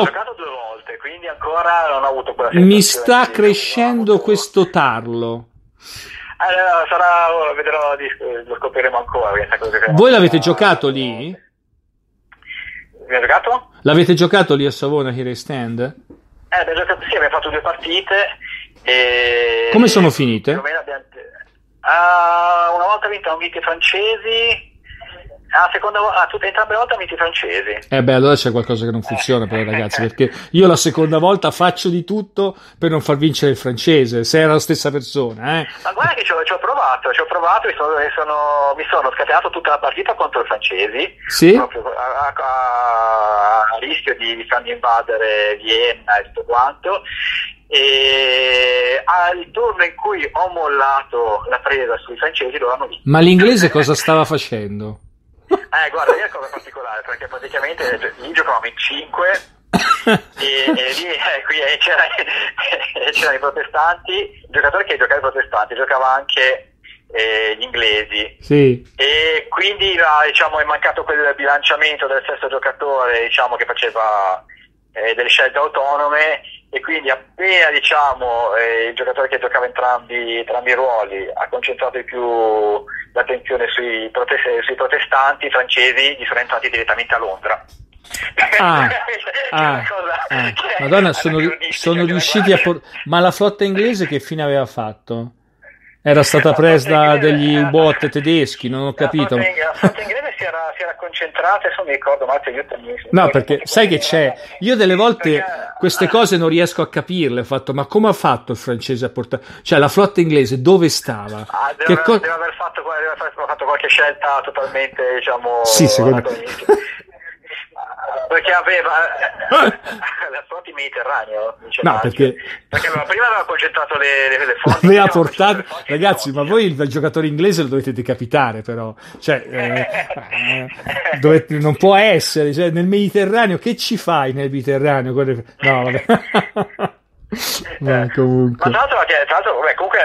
ancora non ho avuto quella Mi sta crescendo avuto... questo tarlo. Allora, sarà, oh, vedrò, eh, lo scopriremo ancora. Voi l'avete giocato lì? L'abbiamo giocato? L'avete giocato lì a Savona, Here I Stand? Eh, abbiamo giocato, sì, abbiamo fatto due partite. E... Come sono finite? Abbiamo... Uh, una volta vinta un i francesi, la seconda volta, ah, ah entrambe le volte ha vinto i francesi. Eh beh, allora c'è qualcosa che non funziona eh. però ragazzi, perché io la seconda volta faccio di tutto per non far vincere il francese, se era la stessa persona. Eh. Ma guarda che ci ho, ci ho provato, ci ho provato e sono, sono, mi sono scatenato tutta la partita contro i francesi, sì? proprio a, a, a rischio di, farmi invadere Vienna e tutto quanto. E al turno in cui ho mollato la presa sui francesi loro hanno vinto. Ma l'inglese cosa stava facendo? Eh, guarda, lì è una cosa particolare perché praticamente lì eh, cioè, giocavamo in 5 e, e, lì eh, qui, eh, c'era, eh, c'erano i protestanti, il giocatore che giocava i protestanti, giocava anche eh, gli inglesi. Sì. E quindi là, diciamo, è mancato quel bilanciamento del sesto giocatore diciamo, che faceva eh, delle scelte autonome e quindi appena diciamo, eh, il giocatore che giocava entrambi, entrambi, i ruoli ha concentrato di più l'attenzione sui, protest- sui protestanti, francesi gli sono entrati direttamente a Londra. Ah, cioè, ah, ah. Madonna, sono, sono cioè, riusciti a portare. Ma la flotta inglese che fine aveva fatto? Era stata presa da degli era... bot tedeschi, non ho capito. La flotta inglese si era, si era concentrata, adesso mi ricordo, Marzio, aiutami. No, perché sai che c'è? Eh. Io delle volte queste ah. cose non riesco a capirle, ho fatto, ma come ha fatto il francese a portare... Cioè, la flotta inglese dove stava? Ah, deve, aver, co... deve, aver fatto, deve aver fatto qualche scelta totalmente, diciamo... Sì, secondo me. perché aveva eh. la sua in Mediterraneo no perché, perché aveva, prima aveva concentrato le, le, le fonti aveva diciamo, portato ragazzi ma voi il giocatore inglese lo dovete decapitare però cioè eh, eh, non può essere cioè, nel Mediterraneo che ci fai nel Mediterraneo no vabbè Ma eh, comunque. Ma tra l'altro, tra l'altro vabbè, comunque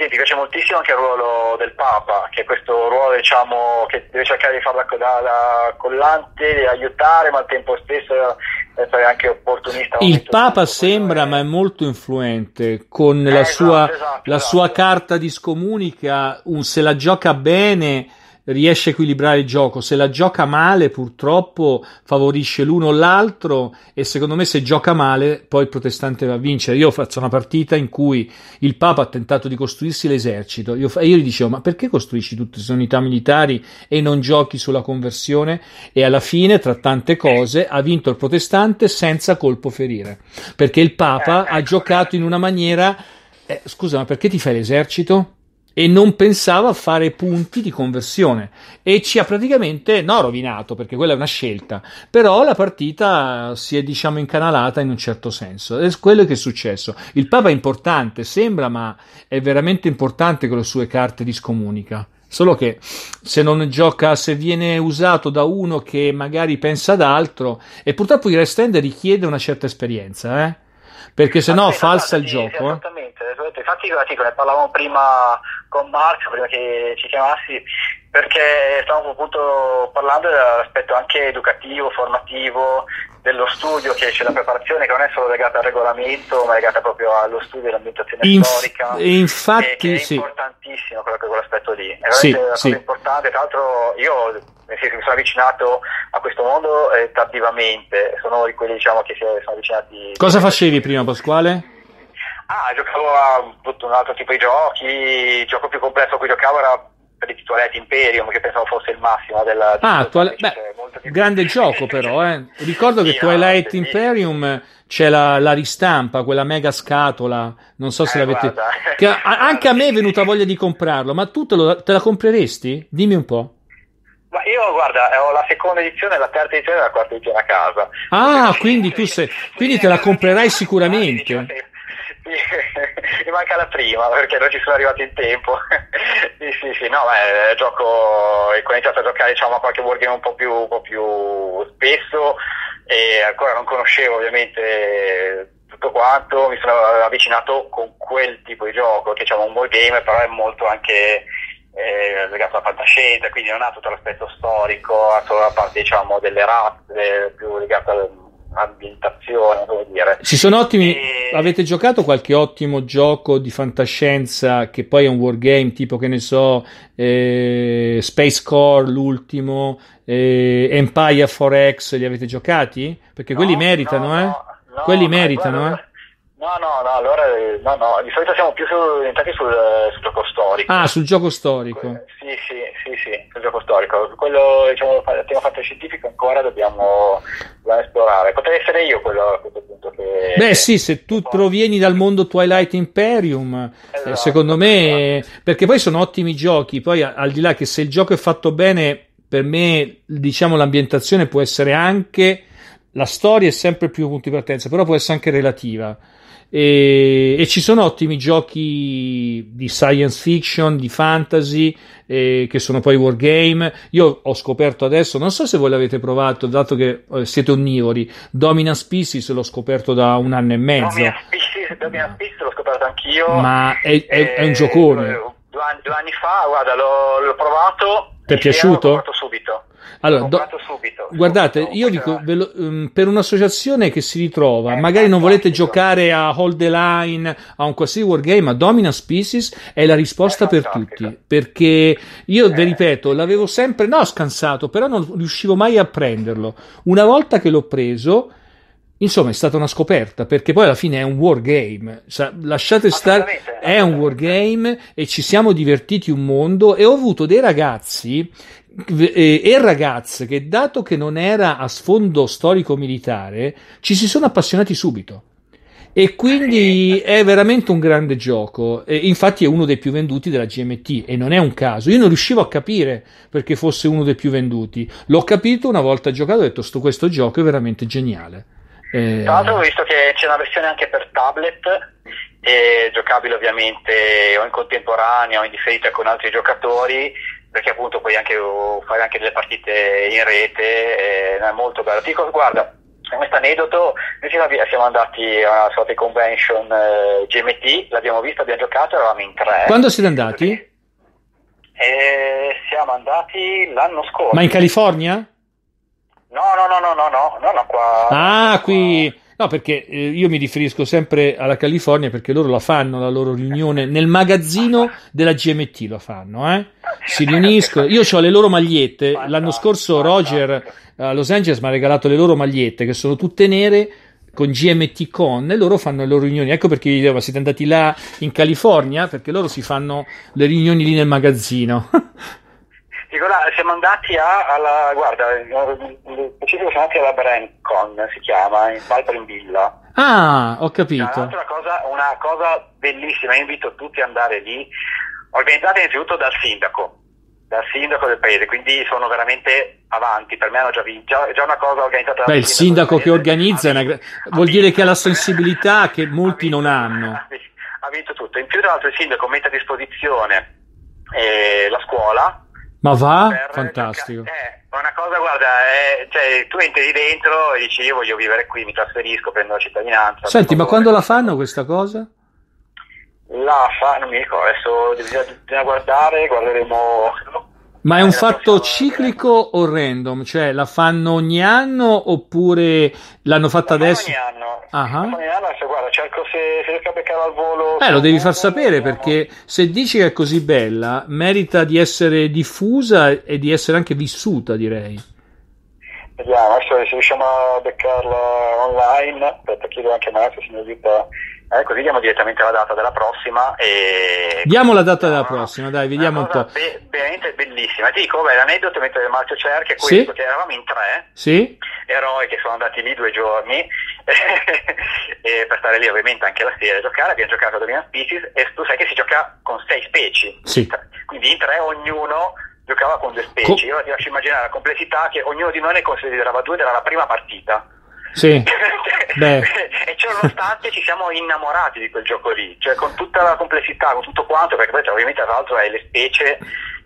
eh, ti piace moltissimo anche il ruolo del Papa, che è questo ruolo diciamo, che deve cercare di farla da, da collante, di aiutare, ma al tempo stesso essere eh, anche opportunista. Il Papa sembra, ma è molto influente, con eh, la, esatto, sua, esatto, la esatto. sua carta di scomunica, un, se la gioca bene riesce a equilibrare il gioco. Se la gioca male, purtroppo favorisce l'uno o l'altro. E secondo me, se gioca male, poi il protestante va a vincere. Io faccio una partita in cui il Papa ha tentato di costruirsi l'esercito. Io, io gli dicevo: Ma perché costruisci tutte le unità militari e non giochi sulla conversione? E alla fine, tra tante cose, ha vinto il protestante senza colpo ferire perché il Papa eh, ha ecco. giocato in una maniera. Eh, scusa, ma perché ti fai l'esercito? e non pensava a fare punti di conversione e ci ha praticamente, no rovinato perché quella è una scelta, però la partita si è diciamo incanalata in un certo senso, è quello che è successo. Il Papa è importante, sembra, ma è veramente importante con le sue carte di scomunica. Solo che se non gioca, se viene usato da uno che magari pensa ad altro, e purtroppo il restender richiede una certa esperienza, eh? perché se no falsa il gioco. Eh? particolare, sì, come parlavamo prima con Marco, prima che ci chiamassi, perché stavamo appunto parlando dell'aspetto anche educativo, formativo, dello studio, che c'è la preparazione che non è solo legata al regolamento, ma è legata proprio allo studio e all'ambientazione Inf- storica. Infatti, è sì. importantissimo quello, quell'aspetto lì. È veramente sì, una cosa importante. Tra l'altro, io mi sono avvicinato a questo mondo eh, tardivamente, sono di quelli diciamo, che si sono avvicinati. Cosa facevi prima, Pasquale? Ah, giocavo a un altro tipo di giochi, il gioco più complesso a cui giocavo era per i Toilet Imperium, che pensavo fosse il massimo della... Ah, tual- cioè, beh, grande gioco però, eh. Ricordo sì, che Twilight sì, Imperium c'è la, la, ristampa, quella mega scatola, non so se eh, l'avete... Che, anche a me è venuta voglia di comprarlo, ma tu te, lo, te la compreresti? Dimmi un po'. Ma io guarda, eh, ho la seconda edizione, la terza edizione e la quarta edizione a casa. Ah, quindi tu sei... quindi te la comprerai sicuramente. mi manca la prima perché non ci sono arrivato in tempo. sì, sì, sì, no, beh, gioco e ho iniziato a giocare diciamo a qualche wargame un un po più spesso e ancora non conoscevo ovviamente tutto quanto, mi sono avvicinato con quel tipo di gioco, che diciamo un wargame però è molto anche eh, legato alla fantascienza, quindi non ha tutto l'aspetto storico, ha solo la parte diciamo delle razze più legata al ambientazione, come dire. Ci sono ottimi. E... Avete giocato qualche ottimo gioco di fantascienza che poi è un wargame, tipo che ne so, eh, Space Core, l'ultimo, eh, Empire 4X, li avete giocati? Perché no, quelli meritano, no, eh? No, quelli meritano, guarda... eh? No, no, no, allora eh, no, no, di solito siamo più orientati sul, eh, sul, gioco storico. Ah, sul gioco storico. Eh, sì, sì, sì, sì, sul gioco storico. Quello, diciamo, il tema scientifico ancora dobbiamo, dobbiamo esplorare. Potrei essere io quello a questo punto che... Beh sì, se tu esatto. provieni dal mondo Twilight Imperium, esatto, secondo me... Esatto. Perché poi sono ottimi giochi, poi al di là che se il gioco è fatto bene, per me, diciamo, l'ambientazione può essere anche... La storia è sempre più punto di partenza, però può essere anche relativa. E, e, ci sono ottimi giochi di science fiction, di fantasy, eh, che sono poi wargame. Io ho scoperto adesso, non so se voi l'avete provato, dato che eh, siete onnivori, Domina Species l'ho scoperto da un anno e mezzo. Domina Species, l'ho scoperto anch'io. Ma è, è, è un giocone. Due, due, anni fa, guarda, l'ho, l'ho provato. Ti è piaciuto? L'ho subito. Allora, do... subito, guardate, subito, io dico, lo, um, per un'associazione che si ritrova, eh, magari non esatto, volete giocare a Hold the Line, a un qualsiasi wargame, a Domina Species, è la risposta è per tutti. Perché io, eh. vi ripeto, l'avevo sempre, no, scansato, però non riuscivo mai a prenderlo. Una volta che l'ho preso... Insomma, è stata una scoperta perché poi alla fine è un wargame. Sa- lasciate stare, è un wargame e ci siamo divertiti un mondo. E ho avuto dei ragazzi e, ragazze che, dato che non era a sfondo storico-militare, ci si sono appassionati subito. E quindi è veramente un grande gioco. E infatti è uno dei più venduti della GMT e non è un caso. Io non riuscivo a capire perché fosse uno dei più venduti. L'ho capito una volta giocato, ho detto: Sto, Questo gioco è veramente geniale. Tra l'altro, ho visto che c'è una versione anche per tablet eh, giocabile ovviamente o in contemporanea o in differita con altri giocatori perché appunto puoi anche fare anche delle partite in rete, eh, è molto bello. Ti dico, guarda, questo aneddoto, noi siamo andati a una sorta di convention eh, GMT, l'abbiamo vista, abbiamo giocato, eravamo in tre. Quando siete andati? E eh, siamo andati l'anno scorso. Ma in California? No, no, no, no, no, no, no, no qua. Ah, qui No, perché eh, io mi riferisco sempre alla California perché loro la fanno la loro riunione nel magazzino della GMT lo fanno, eh? Si riuniscono. Io ho le loro magliette. L'anno scorso Roger eh, a Los Angeles mi ha regalato le loro magliette che sono tutte nere con GMT Con e loro fanno le loro riunioni. Ecco perché gli dicevo, ma siete andati là in California perché loro si fanno le riunioni lì nel magazzino. Dico siamo andati a, alla, guarda, nello eh, specifico siamo andati alla Brencon, si chiama, in Valper Villa. Ah, ho capito. Una cosa, una cosa bellissima, io invito tutti ad andare lì, organizzata innanzitutto dal sindaco, dal sindaco del paese, quindi sono veramente avanti, per me hanno già vinto, è già una cosa organizzata. Beh, il sindaco che organizza una... vuol dire che ha la sensibilità che molti non hanno. Ha vinto tutto, in più tra l'altro il sindaco mette a disposizione eh, la scuola, ma va? Fantastico. Giocare. Eh, una cosa, guarda, è, eh, cioè, tu entri dentro e dici io voglio vivere qui, mi trasferisco, prendo la cittadinanza. Senti, ma quando la fanno questa cosa? La fa, non mi ricordo, adesso bisogna, bisogna guardare, guarderemo ma è un fatto ciclico o random? Cioè la fanno ogni anno oppure l'hanno fatta la adesso? Ogni anno. Uh-huh. Ogni anno se cioè, guarda, cerco se, se riesco a beccare al volo. Eh, lo devi far sapere perché se dici che è così bella, merita di essere diffusa e di essere anche vissuta, direi. Vediamo, adesso se riusciamo a beccarla online, aspetta, chiedo anche a Marco se mi aiuta eh, così diamo direttamente la data della prossima. E... Diamo la data della prossima, dai, vediamo un po'. Be- veramente bellissima. Ti dico, beh, l'aneddoto mentre Marcio cerca è questo, sì? eravamo in tre sì? eroi che sono andati lì due giorni per stare lì ovviamente anche la sera a giocare. Abbiamo giocato a Dominion Species e tu sai che si gioca con sei specie. Sì. Quindi in tre ognuno giocava con due specie. Co- Io ti lascio immaginare la complessità che ognuno di noi ne considerava due, era la prima partita. Sì. Beh. e ciononostante ci siamo innamorati di quel gioco lì, cioè con tutta la complessità, con tutto quanto, perché poi ovviamente tra l'altro hai le specie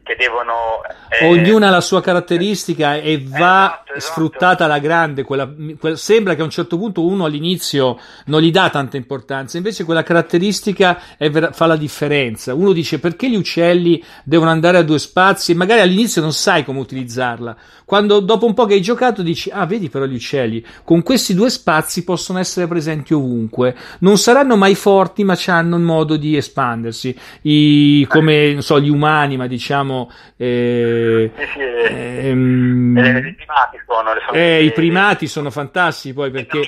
che devono... Eh, Ognuna ha la sua caratteristica e eh, va esatto, esatto. sfruttata alla grande. Quella, quella, sembra che a un certo punto uno all'inizio non gli dà tanta importanza, invece quella caratteristica vera, fa la differenza. Uno dice perché gli uccelli devono andare a due spazi e magari all'inizio non sai come utilizzarla. Quando dopo un po' che hai giocato dici, ah vedi però gli uccelli, con questi due spazi possono essere presenti ovunque. Non saranno mai forti ma hanno un modo di espandersi. I, come, so, gli umani, ma diciamo diciamo... Eh, eh, ehm, i primati sono, eh, i primati sono fantastici poi perché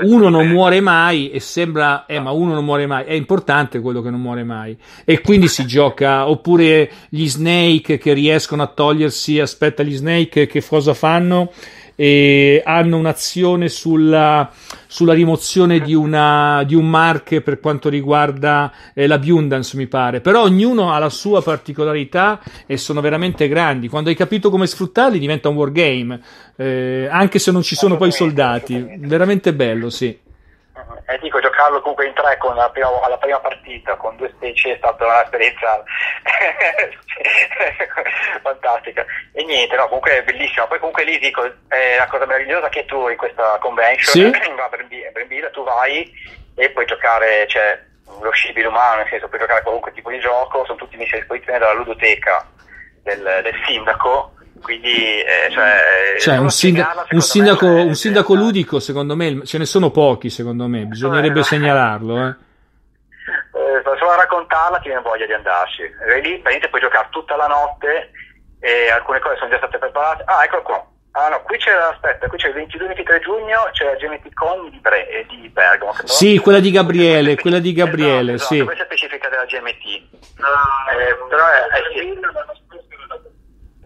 uno non muore mai e sembra, eh, ma uno non muore mai, è importante quello che non muore mai. E quindi si gioca, oppure gli snake che riescono a togliersi, aspetta gli snake che cosa fanno? e hanno un'azione sulla, sulla rimozione di, una, di, un Mark per quanto riguarda eh, l'abundance, mi pare. Però ognuno ha la sua particolarità e sono veramente grandi. Quando hai capito come sfruttarli diventa un wargame, eh, anche se non ci sono poi soldati. Veramente bello, sì eh, dico giocarlo comunque in tre con la prima, alla prima partita con due specie è stata un'esperienza fantastica e niente no comunque è bellissima poi comunque lì dico eh, la cosa meravigliosa che tu in questa convention sì? va a Brembilla tu vai e puoi giocare cioè lo scibile umano nel senso puoi giocare qualunque tipo di gioco sono tutti messi a disposizione dalla ludoteca del, del sindaco quindi, eh, cioè, cioè un, sindaco, segnala, un, sindaco, me, un sindaco eh, ludico, secondo me, ce ne sono pochi, secondo me, bisognerebbe eh, segnalarlo. Eh. solo eh, a raccontarla ti viene voglia di andarci. E lì praticamente puoi giocare tutta la notte e alcune cose sono già state preparate. Ah, eccolo qua. Ah no, qui c'è, aspetta, qui c'è il 22-23 giugno, c'è la Geneticon di, Bre- eh, di Bergamo. Sì, quella di Gabriele, quella di Gabriele, esatto, sì. questa è specifica della GMT. Ah, eh, però è, è sì.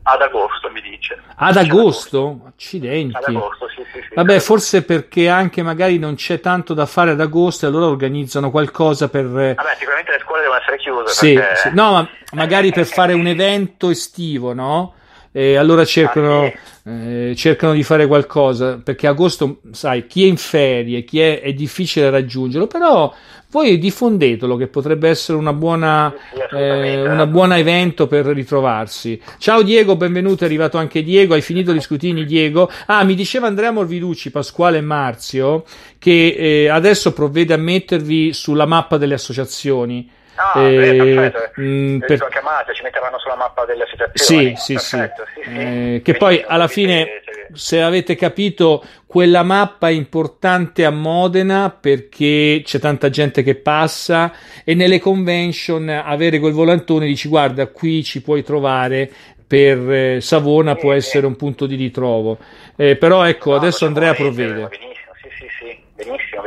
Ad agosto mi dice. Ad cioè, agosto? Accidenti. Ad agosto, sì, sì, sì. Vabbè, forse perché anche magari non c'è tanto da fare ad agosto e allora organizzano qualcosa per... Eh, Vabbè, sicuramente le scuole devono essere chiuse. Sì, perché... sì. No, ma magari per fare un evento estivo, no? e allora cercano, ah, eh, cercano di fare qualcosa perché agosto, sai, chi è in ferie, chi è, è difficile raggiungerlo, però voi diffondetelo che potrebbe essere una buona, eh, una buona evento per ritrovarsi. Ciao Diego, benvenuto, è arrivato anche Diego, hai finito gli scrutini Diego. Ah, mi diceva Andrea Morviducci, Pasquale Marzio, che eh, adesso provvede a mettervi sulla mappa delle associazioni Ah, eh, perfetto. Mm, Mh, per... Camate, ci metteranno sulla mappa della situazione. Sì, sì, sì. sì, Eh, che poi alla fine, se avete capito, quella mappa è importante a Modena perché c'è tanta gente che passa e nelle convention avere quel volantone dici guarda qui ci puoi trovare per eh, Savona può essere un punto di ritrovo. Eh, però ecco, adesso Andrea provvede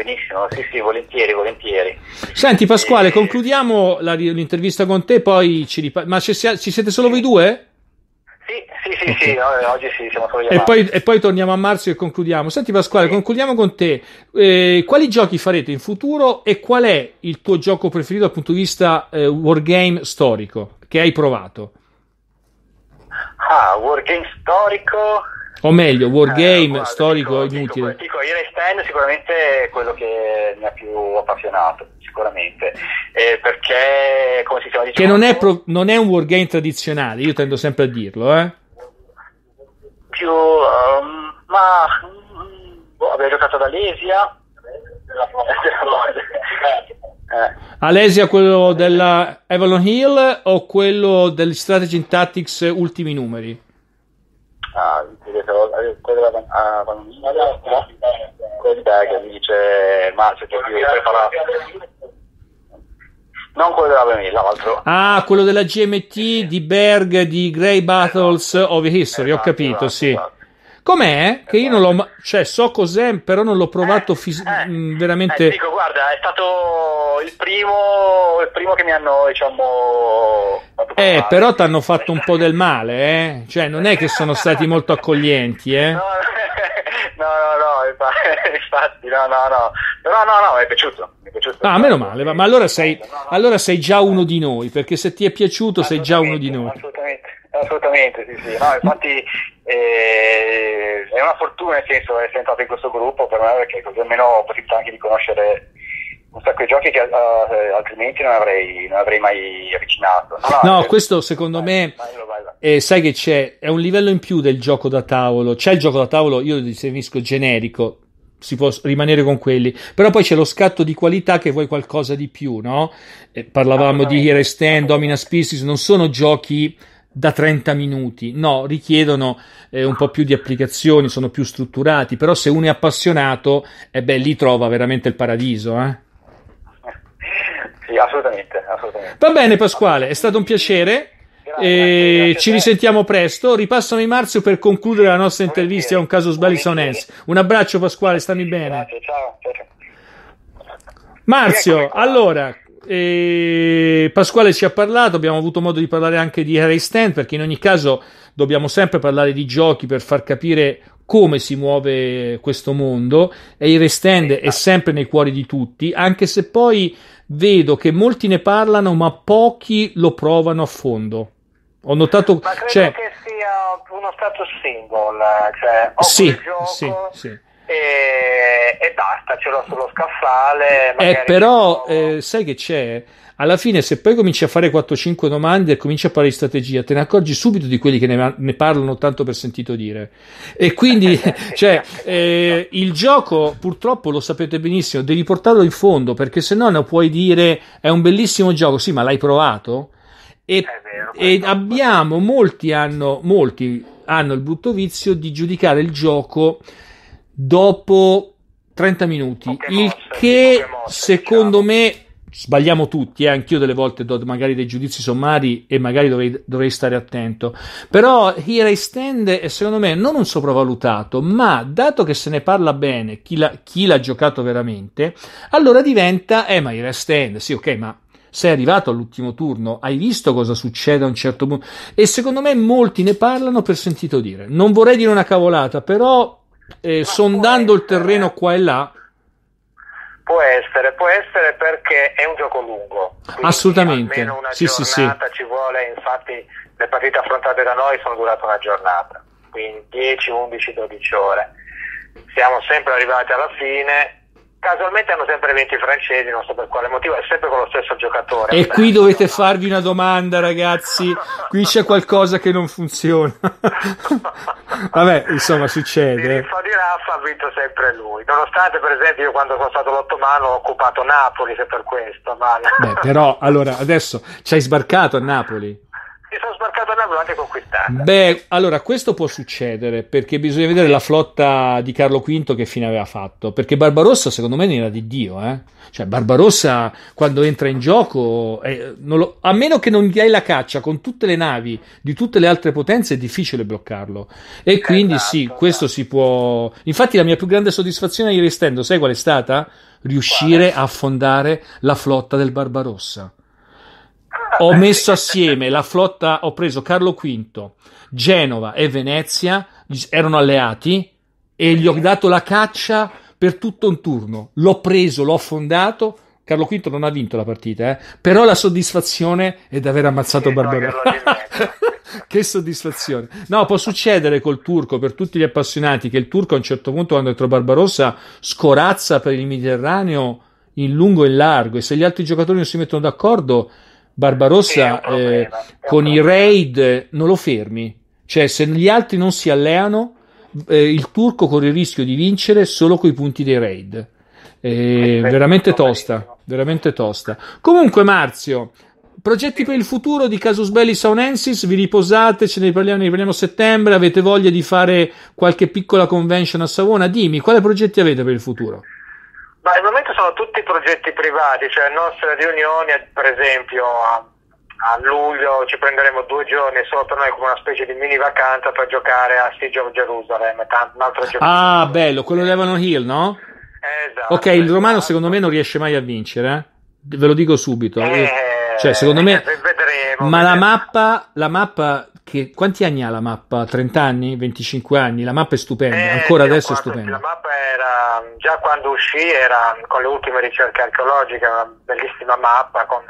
benissimo, sì sì, volentieri, volentieri. Senti Pasquale, e... Eh, concludiamo la, l'intervista con te, poi ci riparliamo. Ma ci, ci, siete solo voi due? Sì, sì, sì, sì, oggi sì, siamo solo io. E poi, e poi torniamo a marzo e concludiamo. Senti Pasquale, sì. concludiamo con te. Eh, quali giochi farete in futuro e qual è il tuo gioco preferito dal punto di vista eh, wargame storico che hai provato? Ah, wargame storico o meglio, eh, wargame eh, storico dico, inutile. Dico, dico Einstein sicuramente è quello che mi ha più appassionato, sicuramente, eh, perché come si chiama Che non è, diciamo? pro- non è un wargame tradizionale, io tendo sempre a dirlo, eh. Più, um, ma mm, boh, abbiamo giocato ad Alesia, eh. Alesia quello della Avalon Hill o quello degli Strategy Tactics ultimi numeri? Ah, quello a Palomino con te mi dice ma se tu devi preparare non quello della Vanilla, l'altro. Ah, quello della GMT di Berg di Grey Battles of History, esatto, ho capito, esatto, sì. Esatto. esatto. Com'è? Che io non l'ho. Cioè, so cos'è, però non l'ho provato eh, fis- eh, mm, veramente. Eh, dico, guarda, è stato il primo, il primo che mi hanno, diciamo. Eh, però ti hanno fatto un po' del male, eh? Cioè, non è che sono stati molto accoglienti, eh? No, no, no, infatti, no, no, no. Però, no, no, mi è piaciuto. Mi è piaciuto ah, meno male, ma allora sei, allora sei già uno di noi, perché se ti è piaciuto sei già uno di noi. Assolutamente Assolutamente, sì, sì. No, infatti eh, è una fortuna nel senso essere entrato in questo gruppo per me perché così almeno ho potuto anche di conoscere un sacco di giochi che uh, altrimenti non avrei, non avrei, mai avvicinato. No, no eh, questo secondo me, bello, bello. Eh, sai che c'è, è un livello in più del gioco da tavolo. C'è il gioco da tavolo, io lo definisco generico, si può rimanere con quelli, però poi c'è lo scatto di qualità che vuoi qualcosa di più, no? Eh, parlavamo di Here Stand, Domina Species, non sono giochi da 30 minuti. No, richiedono eh, un po' più di applicazioni, sono più strutturati, però se uno è appassionato, e eh beh, lì trova veramente il paradiso. Eh? Sì, assolutamente, assolutamente, Va bene Pasquale, è stato un piacere. e ci risentiamo presto. Ripassano i Marzio per concludere la nostra intervista È un caso sbagli sonense. Un abbraccio Pasquale, stammi bene. Marzio, allora, e Pasquale ci ha parlato, abbiamo avuto modo di parlare anche di Harry Stand perché in ogni caso dobbiamo sempre parlare di giochi per far capire come si muove questo mondo e il restand esatto. è sempre nei cuori di tutti, anche se poi vedo che molti ne parlano ma pochi lo provano a fondo. Ho notato ma credo cioè, che sia uno status symbol, cioè sì, gioco, sì, sì e, e basta, ce l'ho sullo scaffale. Eh, eh però sono... eh, sai che c'è? Alla fine, se poi cominci a fare 4-5 domande e cominci a parlare di strategia, te ne accorgi subito di quelli che ne, ne parlano tanto per sentito dire. E quindi, cioè, eh, il gioco purtroppo lo sapete benissimo, devi portarlo in fondo perché se no non puoi dire è un bellissimo gioco, sì, ma l'hai provato. E, vero, e abbiamo, molti hanno, molti hanno il brutto vizio di giudicare il gioco dopo 30 minuti, poche il mosse, che mosse, diciamo. secondo diciamo. me sbagliamo tutti, eh? anch'io delle volte do magari dei giudizi sommari e magari dovrei, dovrei stare attento, però Here I Stand è secondo me non un sopravvalutato, ma dato che se ne parla bene chi, la, chi l'ha giocato veramente, allora diventa, eh ma Here I Stand, sì ok, ma sei arrivato all'ultimo turno, hai visto cosa succede a un certo punto e secondo me molti ne parlano per sentito dire, non vorrei dire una cavolata, però eh, sondando il terreno qua e là. Può essere, può essere perché è un gioco lungo. Assolutamente. una sì, sì, sì. ci vuole, infatti le partite affrontate da noi sono durate una giornata, quindi 10, 11, 12 ore. Siamo sempre arrivati alla fine Casualmente hanno sempre vinto i francesi, non so per quale motivo, è sempre con lo stesso giocatore. E qui dovete farvi una domanda, ragazzi. Qui c'è qualcosa che non funziona. Vabbè, insomma, succede. Il fa di Raffa ha vinto sempre lui. Nonostante, per esempio, io quando sono stato l'ottomano ho occupato Napoli, se per questo. Ma... Beh, però, allora, adesso ci hai sbarcato a Napoli e sono sbarcato a Napoli anche conquistata. Beh, allora questo può succedere perché bisogna vedere la flotta di Carlo V che fine aveva fatto. Perché Barbarossa, secondo me, non era di Dio, eh? cioè Barbarossa quando entra in gioco, eh, lo, a meno che non gli hai la caccia con tutte le navi di tutte le altre potenze, è difficile bloccarlo. E eh, quindi, esatto, sì, questo esatto. si può. Infatti, la mia più grande soddisfazione ieri estendo, sai qual è stata? Riuscire Guarda. a affondare la flotta del Barbarossa ho messo assieme la flotta, ho preso Carlo V, Genova e Venezia, erano alleati e gli ho dato la caccia per tutto un turno. L'ho preso, l'ho fondato. Carlo V non ha vinto la partita, eh? però la soddisfazione è di aver ammazzato sì, Barbarella. che soddisfazione. No, può succedere col turco, per tutti gli appassionati, che il turco a un certo punto, quando entra Barbarossa, scorazza per il Mediterraneo in lungo e in largo e se gli altri giocatori non si mettono d'accordo Barbarossa eh, con i raid eh, non lo fermi, cioè se gli altri non si alleano eh, il turco corre il rischio di vincere solo con i punti dei raid. Eh, veramente tosta, veramente tosta. Comunque Marzio, progetti per il futuro di Casus Belli Saunensis, vi riposate, ce ne parliamo, ne parliamo a settembre, avete voglia di fare qualche piccola convention a Savona? Dimmi, quale progetti avete per il futuro? Ma al momento sono tutti progetti privati, cioè le nostre riunioni, per esempio a, a, luglio ci prenderemo due giorni solo per noi come una specie di mini vacanza per giocare a Siege of Jerusalem, un altro gioco. Ah, bello, quello di Lebanon Hill, no? Esatto. Ok, il romano secondo me non riesce mai a vincere, eh? ve lo dico subito. Eh, eh cioè, secondo me... Eh, vedremo, ma vedremo. La, mappa, la mappa che quanti anni ha la mappa? 30 anni? 25 anni? La mappa è stupenda, eh, ancora adesso è stupenda. La mappa era, già quando uscì era con le ultime ricerche archeologiche, una bellissima mappa con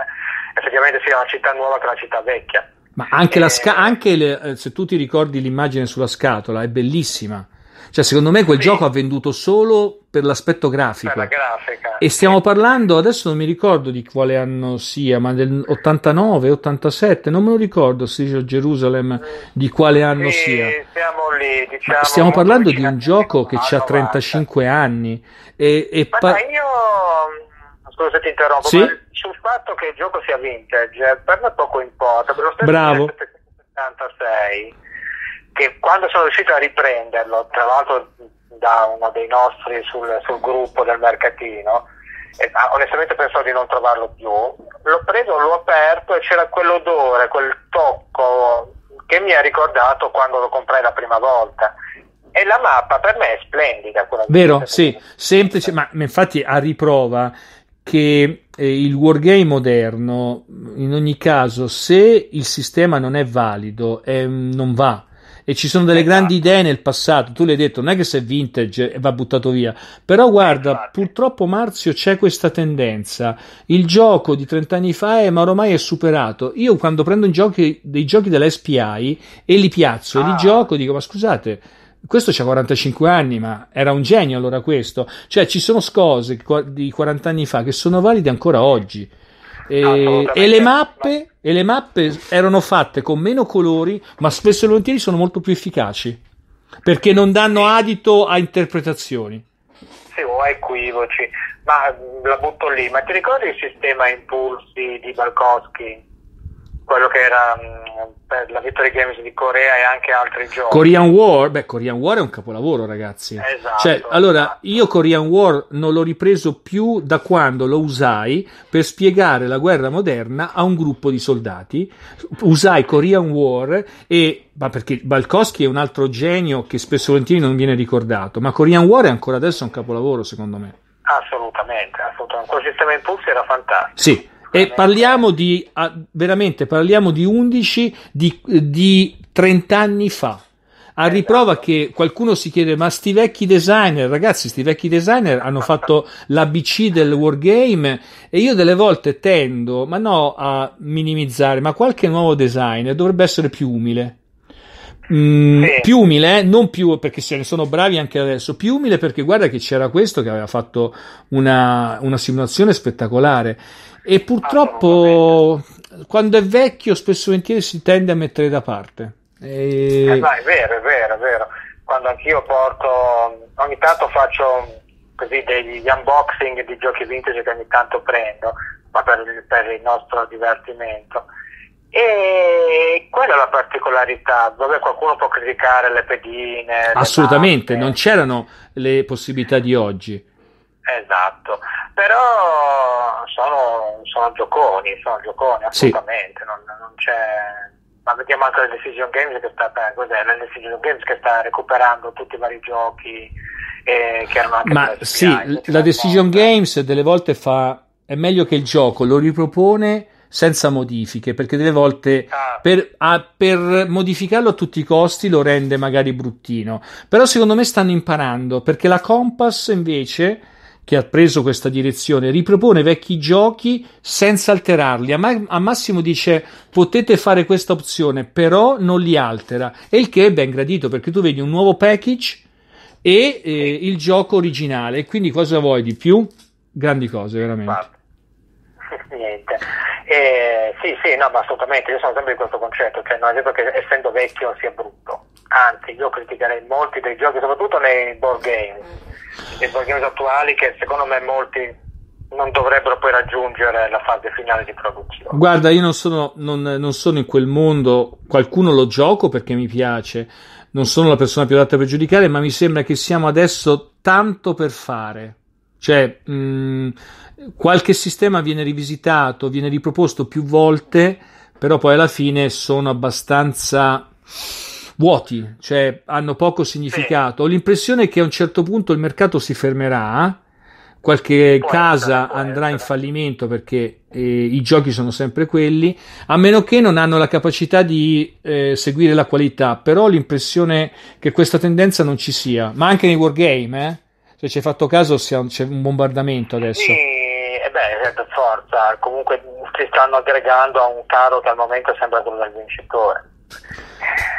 effettivamente sia una città nuova che una città vecchia. Ma anche, e... la eh, sca- anche le, eh, se tu ti ricordi l'immagine sulla scatola, è bellissima. Cioè, secondo me quel sì. gioco ha venduto solo per l'aspetto grafico. Per la grafica. E stiamo sì. parlando, adesso non mi ricordo di quale anno sia, ma del 89, 87, non me lo ricordo, Siege Jerusalem, mm. di quale anno sì, sia. Siamo lì, diciamo, stiamo parlando di un gioco che ha 35 anni. E, e ma pa- io, mm, scusa se ti interrompo, sì? sul fatto che il gioco sia vintage, per me poco importa, per lo stesso Bravo. 76 che quando sono riuscito a riprenderlo, tra l'altro da uno dei nostri sul, sul gruppo del mercatino, eh, onestamente pensavo di non trovarlo più, l'ho preso, l'ho aperto e c'era quell'odore, quel tocco che mi ha ricordato quando lo comprai la prima volta. E la mappa per me è splendida. Vero, è sì, semplice, ma infatti a riprova che eh, il wargame moderno, in ogni caso, se il sistema non è valido, eh, non va e ci sono delle esatto. grandi idee nel passato. Tu l'hai detto, non è che se è vintage va buttato via, però guarda, esatto. purtroppo Marzio c'è questa tendenza. Il gioco di 30 anni fa è, eh, ma ormai è superato. Io quando prendo giochi, dei giochi della SPI e li piazzo ah. e li ah. gioco, dico, ma scusate questo c'ha 45 anni, ma era un genio allora questo. Cioè, ci sono cose di 40 anni fa che sono valide ancora oggi. E, e, le mappe, e, le mappe, erano fatte con meno colori, ma spesso e volentieri sono molto più efficaci perché non danno adito a interpretazioni. Sì, o equivoci, ma la butto lì. Ma ti ricordi il sistema impulsi di Balkowski? quello che era mh, mm, la Victory Games di Corea e anche altri giochi. Korean War, beh, Korean War è un capolavoro, ragazzi. Esatto. Cioè, esatto. allora, io Korean War non l'ho ripreso più da quando lo usai per spiegare la guerra moderna a un gruppo di soldati. Usai Korean War e ma perché Balkowski è un altro genio che spesso volentieri non viene ricordato, ma Korean War è ancora adesso un capolavoro, secondo me. Assolutamente, assolutamente. Col sistema impulsi era fantastico. Sì e parliamo di, ah, veramente, parliamo di 11 di, di 30 anni fa a riprova che qualcuno si chiede ma sti vecchi designer ragazzi sti vecchi designer hanno fatto l'abc del wargame e io delle volte tendo ma no a minimizzare ma qualche nuovo designer dovrebbe essere più umile Mm, sì. più umile, eh? non più perché se ne sono bravi anche adesso, più umile perché guarda che c'era questo che aveva fatto una, una simulazione spettacolare e ah, purtroppo quando è vecchio spesso e volentieri si tende a mettere da parte. E... Eh, no, è vero, è vero, è vero. Quando anch'io porto, ogni tanto faccio così degli unboxing di giochi vintage che ogni tanto prendo, ma per, per il nostro divertimento. E quella è la particolarità, dove qualcuno può criticare le pedine. Assolutamente, le non c'erano le possibilità di oggi. Esatto, però sono, sono gioconi, sono gioconi assolutamente, sì. non, non ma vediamo anche la Decision Games che sta, Games che sta recuperando tutti i vari giochi eh, che erano anche Ma sì, la, cioè, Decision mondo. Games delle volte fa è meglio che il gioco lo ripropone senza modifiche, perché delle volte ah. per, a, per, modificarlo a tutti i costi lo rende magari bruttino. Però secondo me stanno imparando, perché la Compass invece che ha preso questa direzione, ripropone vecchi giochi senza alterarli. A, ma- a, Massimo dice potete fare questa opzione, però non li altera, e il che è ben gradito perché tu vedi un nuovo package e eh, il gioco originale, quindi cosa vuoi di più? Grandi cose, veramente. Ma... Niente. Eh, sì, sì, no, ma assolutamente, io sono sempre di questo concetto, cioè non è detto che essendo vecchio sia brutto, anzi io criticherei molti dei giochi, soprattutto nei board game e Borghese attuali che secondo me molti non dovrebbero poi raggiungere la fase finale di produzione. Guarda, io non sono, non, non sono, in quel mondo, qualcuno lo gioco perché mi piace, non sono la persona più adatta per giudicare, ma mi sembra che siamo adesso tanto per fare. Cioè, mh, mm, qualche sistema viene rivisitato, viene riproposto più volte, però poi alla fine sono abbastanza vuoti, cioè hanno poco significato. Sì. Ho l'impressione che a un certo punto il mercato si fermerà, qualche può casa essere, andrà essere. in fallimento perché eh, i giochi sono sempre quelli, a meno che non hanno la capacità di eh, seguire la qualità, però ho l'impressione che questa tendenza non ci sia, ma anche nei wargame, eh? se ci hai fatto caso c'è un bombardamento adesso. Sì, e eh beh, per forza, comunque si stanno aggregando a un caro che al momento sembra quello del vincitore.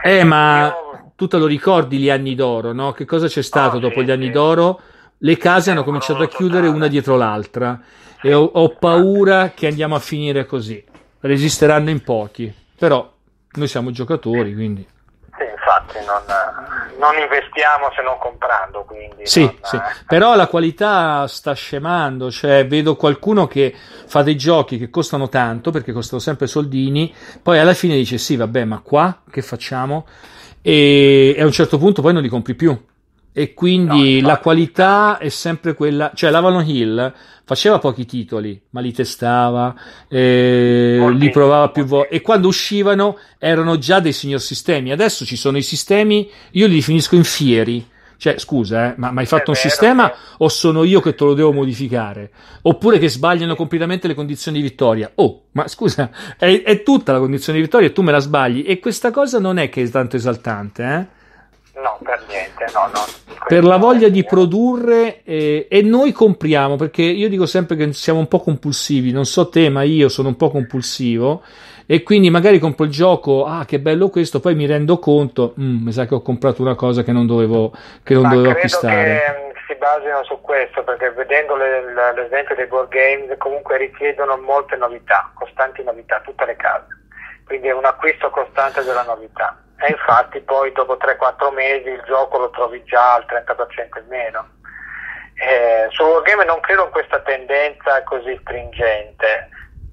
Eh, ma Io... tu te lo ricordi gli anni d'oro, no? Che cosa c'è stato oh, dopo sì, gli anni sì. d'oro? Le case hanno eh, cominciato a chiudere una dietro l'altra e ho, ho esatto. paura che andiamo a finire così. Resisteranno in pochi, però noi siamo giocatori, quindi... Sì, infatti non, non, investiamo se non comprando. sì, non, sì. Eh. però la qualità sta scemando, cioè vedo qualcuno che fa dei giochi che costano tanto perché costano sempre soldini, poi alla fine dice sì, vabbè, ma qua che facciamo? e a un certo punto poi non li compri più e quindi no, la qualità è sempre quella, cioè l'Avalon Hill faceva pochi titoli, ma li testava, eh, okay. li provava più volte e quando uscivano erano già dei signor sistemi. Adesso ci sono i sistemi, io li definisco infieri. Cioè, scusa, eh, ma, ma hai fatto è un vero, sistema vero. o sono io che te lo devo modificare? Oppure che sbagliano completamente le condizioni di vittoria? Oh, ma scusa, è, è tutta la condizione di vittoria e tu me la sbagli. E questa cosa non è che è tanto esaltante, eh? No, per niente, no, no. Per la voglia di produrre eh, e noi compriamo, perché io dico sempre che siamo un po' compulsivi, non so te, ma io sono un po' compulsivo e quindi magari compro il gioco, ah che bello questo, poi mi rendo conto, mm, mi sa che ho comprato una cosa che non dovevo, che non ma dovevo acquistare. Che mm, si basino su questo perché vedendo le, le, l'esempio dei board games comunque richiedono molte novità, costanti novità, tutte le case, quindi è un acquisto costante della novità. E infatti poi dopo 3-4 mesi il gioco lo trovi già al 30% in meno. Eh, su Wargame non credo in questa tendenza così stringente,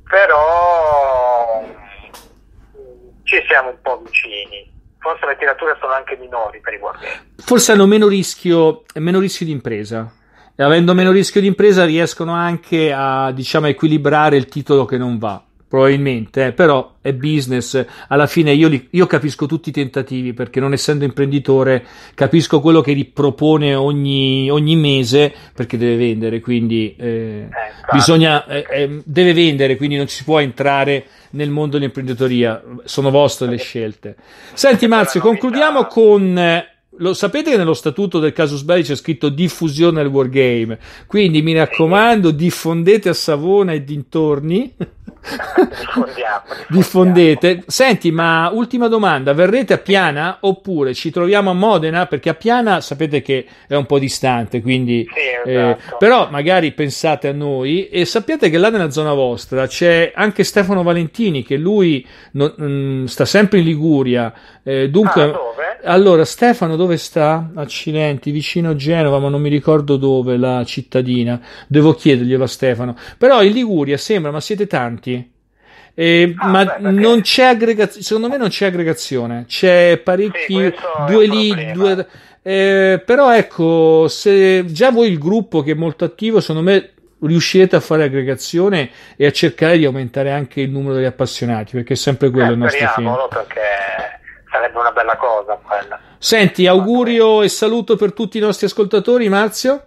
però mm, ci siamo un po' vicini. Forse le tirature sono anche minori per i Wargame. Forse hanno meno rischio, meno rischio di impresa. E avendo meno rischio di impresa riescono anche a diciamo, equilibrare il titolo che non va probabilmente, eh, però è business. Alla fine io, li, io, capisco tutti i tentativi perché non essendo imprenditore capisco quello che ripropone ogni, ogni mese perché deve vendere, quindi eh, eh, bisogna, eh, eh, deve vendere, quindi non si può entrare nel mondo dell'imprenditoria. Sono vostre le eh, scelte. Senti Marzio, concludiamo con lo sapete che nello statuto del casus belli c'è scritto diffusione al wargame, quindi mi raccomando diffondete a Savona e dintorni. Diffondiamo, diffondiamo. Diffondete. Senti, ma ultima domanda, verrete a Piana oppure ci troviamo a Modena? Perché a Piana sapete che è un po' distante, quindi... Sì, eh, esatto. eh, però magari pensate a noi e sappiate che là nella zona vostra c'è anche Stefano Valentini che lui non, mh, mm, sta sempre in Liguria, eh, dunque... Ah, allora Stefano dove sta? Accidenti, vicino a Genova, ma non mi ricordo dove, la cittadina. Devo chiederglielo a Stefano. Però in Liguria sembra, ma siete tanti. Eh, ah, ma beh, perché... non c'è aggregazione, secondo me non c'è aggregazione, c'è parecchi, sì, due lì, due... Eh, però ecco, se già voi il gruppo che è molto attivo, secondo me riuscirete a fare aggregazione e a cercare di aumentare anche il numero degli appassionati, perché è sempre quello eh, il nostro fine. Perché sarebbe una bella cosa quella. Senti, augurio e saluto per tutti i nostri ascoltatori, Marzio.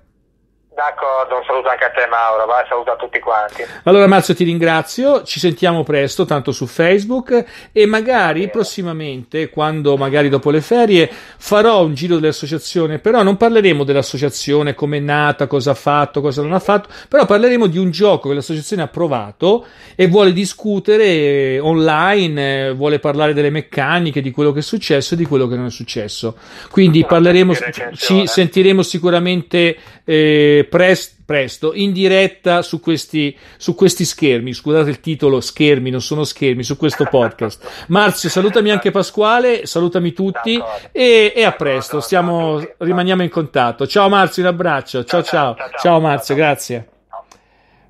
D'accordo, un saluto anche a te Mauro, va, saluto a tutti quanti. Allora Marzio ti ringrazio, ci sentiamo presto, tanto su Facebook e magari sì. prossimamente, quando magari dopo le ferie, farò un giro dell'associazione, però non parleremo dell'associazione, come è nata, cosa ha fatto, cosa non ha fatto, però parleremo di un gioco che l'associazione ha provato e vuole discutere online, eh, vuole parlare delle meccaniche, di quello che è successo e di quello che non è successo. Quindi parleremo, ci sentiremo sicuramente eh, pres- presto in diretta su questi, su questi schermi. Scusate il titolo, schermi, non sono schermi, su questo podcast. Marzio, salutami anche Pasquale, salutami tutti e, e, a presto. Stiamo, rimaniamo in contatto. Ciao Marzio, un abbraccio. Ciao, ciao. Ciao, ciao, ciao Marzio, grazie.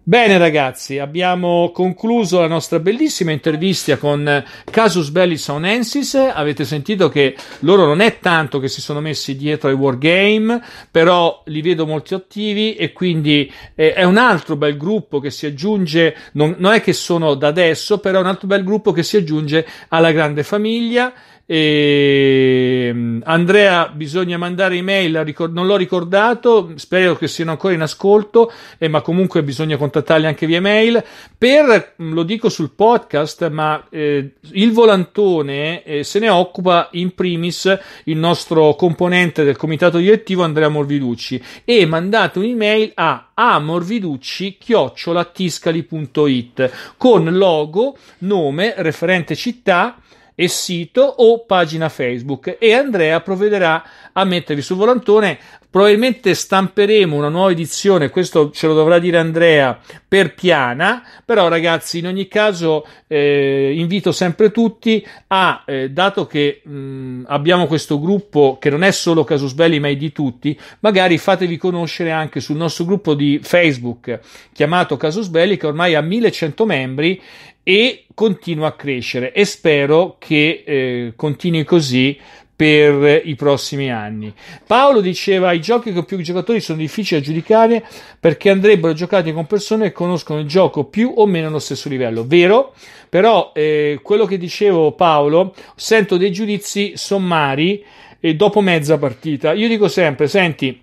Bene ragazzi, abbiamo concluso la nostra bellissima intervista con Casus Belli Saunensis. Avete sentito che loro non è tanto che si sono messi dietro ai wargame, però li vedo molto attivi e quindi eh, è un altro bel gruppo che si aggiunge, non, non è che sono da adesso, però è un altro bel gruppo che si aggiunge alla grande famiglia. E, ehm, Andrea, bisogna mandare email, non l'ho ricordato, spero che siano ancora in ascolto, eh, ma comunque bisogna contattarli anche via mail. Per, mm, lo dico sul podcast, ma eh, il volantone eh, se ne occupa in primis il nostro componente del comitato direttivo Andrea Morviducci e mandate un'email a amorviducci.it con logo, nome, referente città e sito o pagina Facebook e Andrea provvederà a mettervi sul volantone. Probabilmente stamperemo una nuova edizione, questo ce lo dovrà dire Andrea per piana, però ragazzi in ogni caso eh, invito sempre tutti a, eh, dato che mh, mm, abbiamo questo gruppo che non è solo Casus Belli ma è di tutti, magari fatevi conoscere anche sul nostro gruppo di Facebook chiamato Casus Belli che ormai ha 1100 membri e continua a crescere e spero che eh, continui così per eh, i prossimi anni. Paolo diceva i giochi con più giocatori sono difficili da giudicare perché andrebbero giocati con persone che conoscono il gioco più o meno allo stesso livello. Vero? Però eh, quello che dicevo Paolo, sento dei giudizi sommari e eh, dopo mezza partita. Io dico sempre, senti,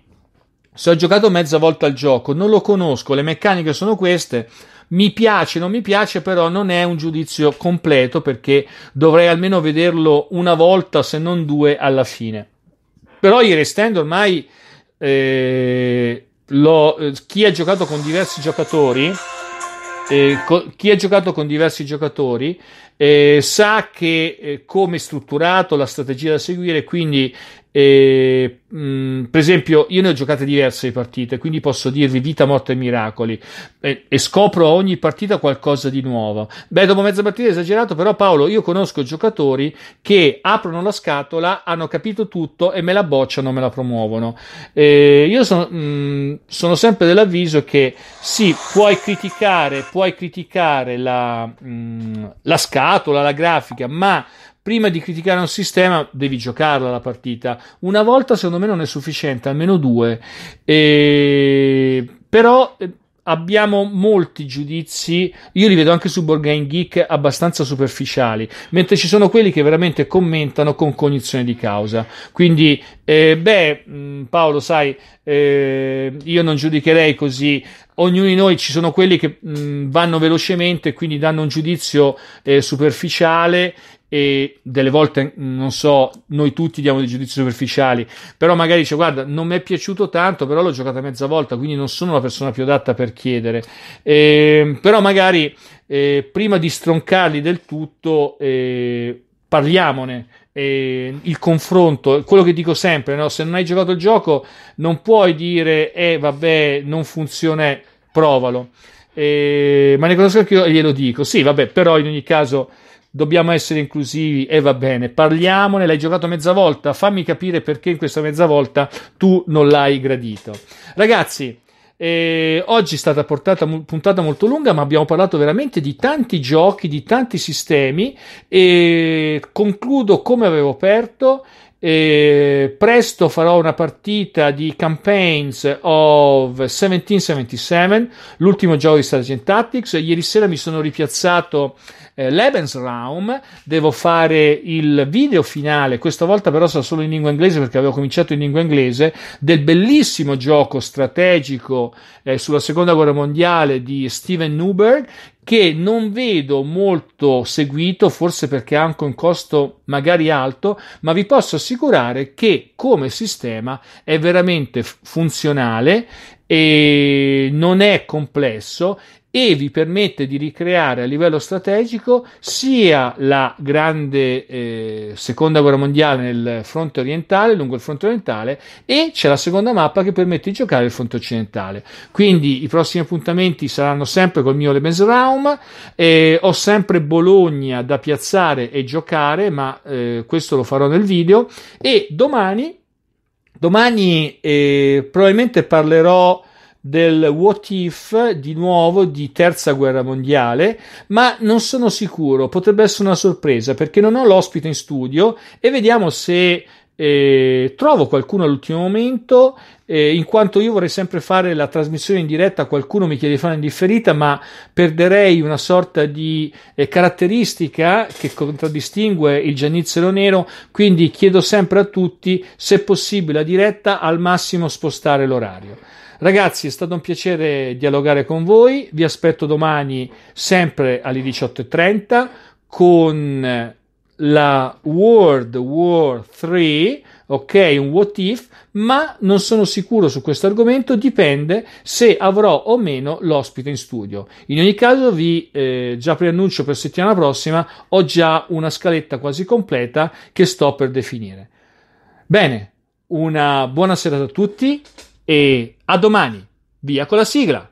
se ho giocato mezza volta al gioco, non lo conosco, le meccaniche sono queste, mi piace, non mi piace, però non è un giudizio completo perché dovrei almeno vederlo una volta, se non due, alla fine. Però i restando ormai eh, lo, eh, chi ha giocato con diversi giocatori. Eh, co- chi ha giocato con diversi giocatori eh, sa che eh, come è strutturato la strategia da seguire, quindi eh, mh, mm, per esempio io ne ho giocate diverse partite, quindi posso dirvi vita, morte e miracoli e, eh, e scopro ogni partita qualcosa di nuovo. Beh, dopo mezza partita è esagerato, però Paolo, io conosco giocatori che aprono la scatola, hanno capito tutto e me la bocciano, me la promuovono. Eh, io sono, mh, mm, sono sempre dell'avviso che sì, puoi criticare, puoi criticare la, mh, mm, la scatola, scatola la grafica, ma prima di criticare un sistema devi giocarla la partita. Una volta secondo me non è sufficiente, almeno due. E... Però eh, abbiamo molti giudizi, io li vedo anche su Board Game Geek abbastanza superficiali, mentre ci sono quelli che veramente commentano con cognizione di causa. Quindi, eh, beh, mm, Paolo, sai, eh, io non giudicherei così ognuno di noi ci sono quelli che mh, vanno velocemente, quindi danno un giudizio eh, superficiale e delle volte, non so, noi tutti diamo dei giudizi superficiali, però magari dice guarda, non mi è piaciuto tanto, però l'ho giocata mezza volta, quindi non sono la persona più adatta per chiedere. Eh, però magari eh, prima di stroncarli del tutto, eh, parliamone eh, il confronto, quello che dico sempre, no? se non hai giocato il gioco non puoi dire eh vabbè non funziona, provalo. Eh, ma ne conosco anche io e glielo dico, sì vabbè però in ogni caso dobbiamo essere inclusivi e eh, va bene, parliamone, l'hai giocato mezza volta, fammi capire perché in questa mezza volta tu non l'hai gradito. Ragazzi, e oggi è stata portata puntata molto lunga, ma abbiamo parlato veramente di tanti giochi, di tanti sistemi e concludo come avevo aperto e presto farò una partita di Campaigns of 1777, l'ultimo gioco di Sergeant Tactics. Ieri sera mi sono ripiazzato eh, Lebensraum, devo fare il video finale, questa volta però sarà solo in lingua inglese perché avevo cominciato in lingua inglese, del bellissimo gioco strategico eh, sulla seconda guerra mondiale di Steven Newberg che non vedo molto seguito, forse perché ha anche un costo magari alto, ma vi posso assicurare che come sistema è veramente funzionale e non è complesso e vi permette di ricreare a livello strategico sia la grande eh, seconda guerra mondiale nel fronte orientale, lungo il fronte orientale, e c'è la seconda mappa che permette di giocare il fronte occidentale. Quindi i prossimi appuntamenti saranno sempre col mio Lebensraum, eh, ho sempre Bologna da piazzare e giocare, ma eh, questo lo farò nel video, e domani, domani eh, probabilmente parlerò del What If di nuovo di terza guerra mondiale, ma non sono sicuro, potrebbe essere una sorpresa perché non ho l'ospite in studio e vediamo se eh, trovo qualcuno all'ultimo momento, eh, in quanto io vorrei sempre fare la trasmissione in diretta, qualcuno mi chiede di fare in differita, ma perderei una sorta di eh, caratteristica che contraddistingue il giannizzero nero, quindi chiedo sempre a tutti, se possibile, la diretta, al massimo spostare l'orario. Ragazzi, è stato un piacere dialogare con voi. Vi aspetto domani sempre alle 18.30 con la World War 3, ok, un what if, ma non sono sicuro su questo argomento, dipende se avrò o meno l'ospite in studio. In ogni caso vi eh, già preannuncio per settimana prossima, ho già una scaletta quasi completa che sto per definire. Bene, una buona serata a tutti e a domani. Via con la sigla.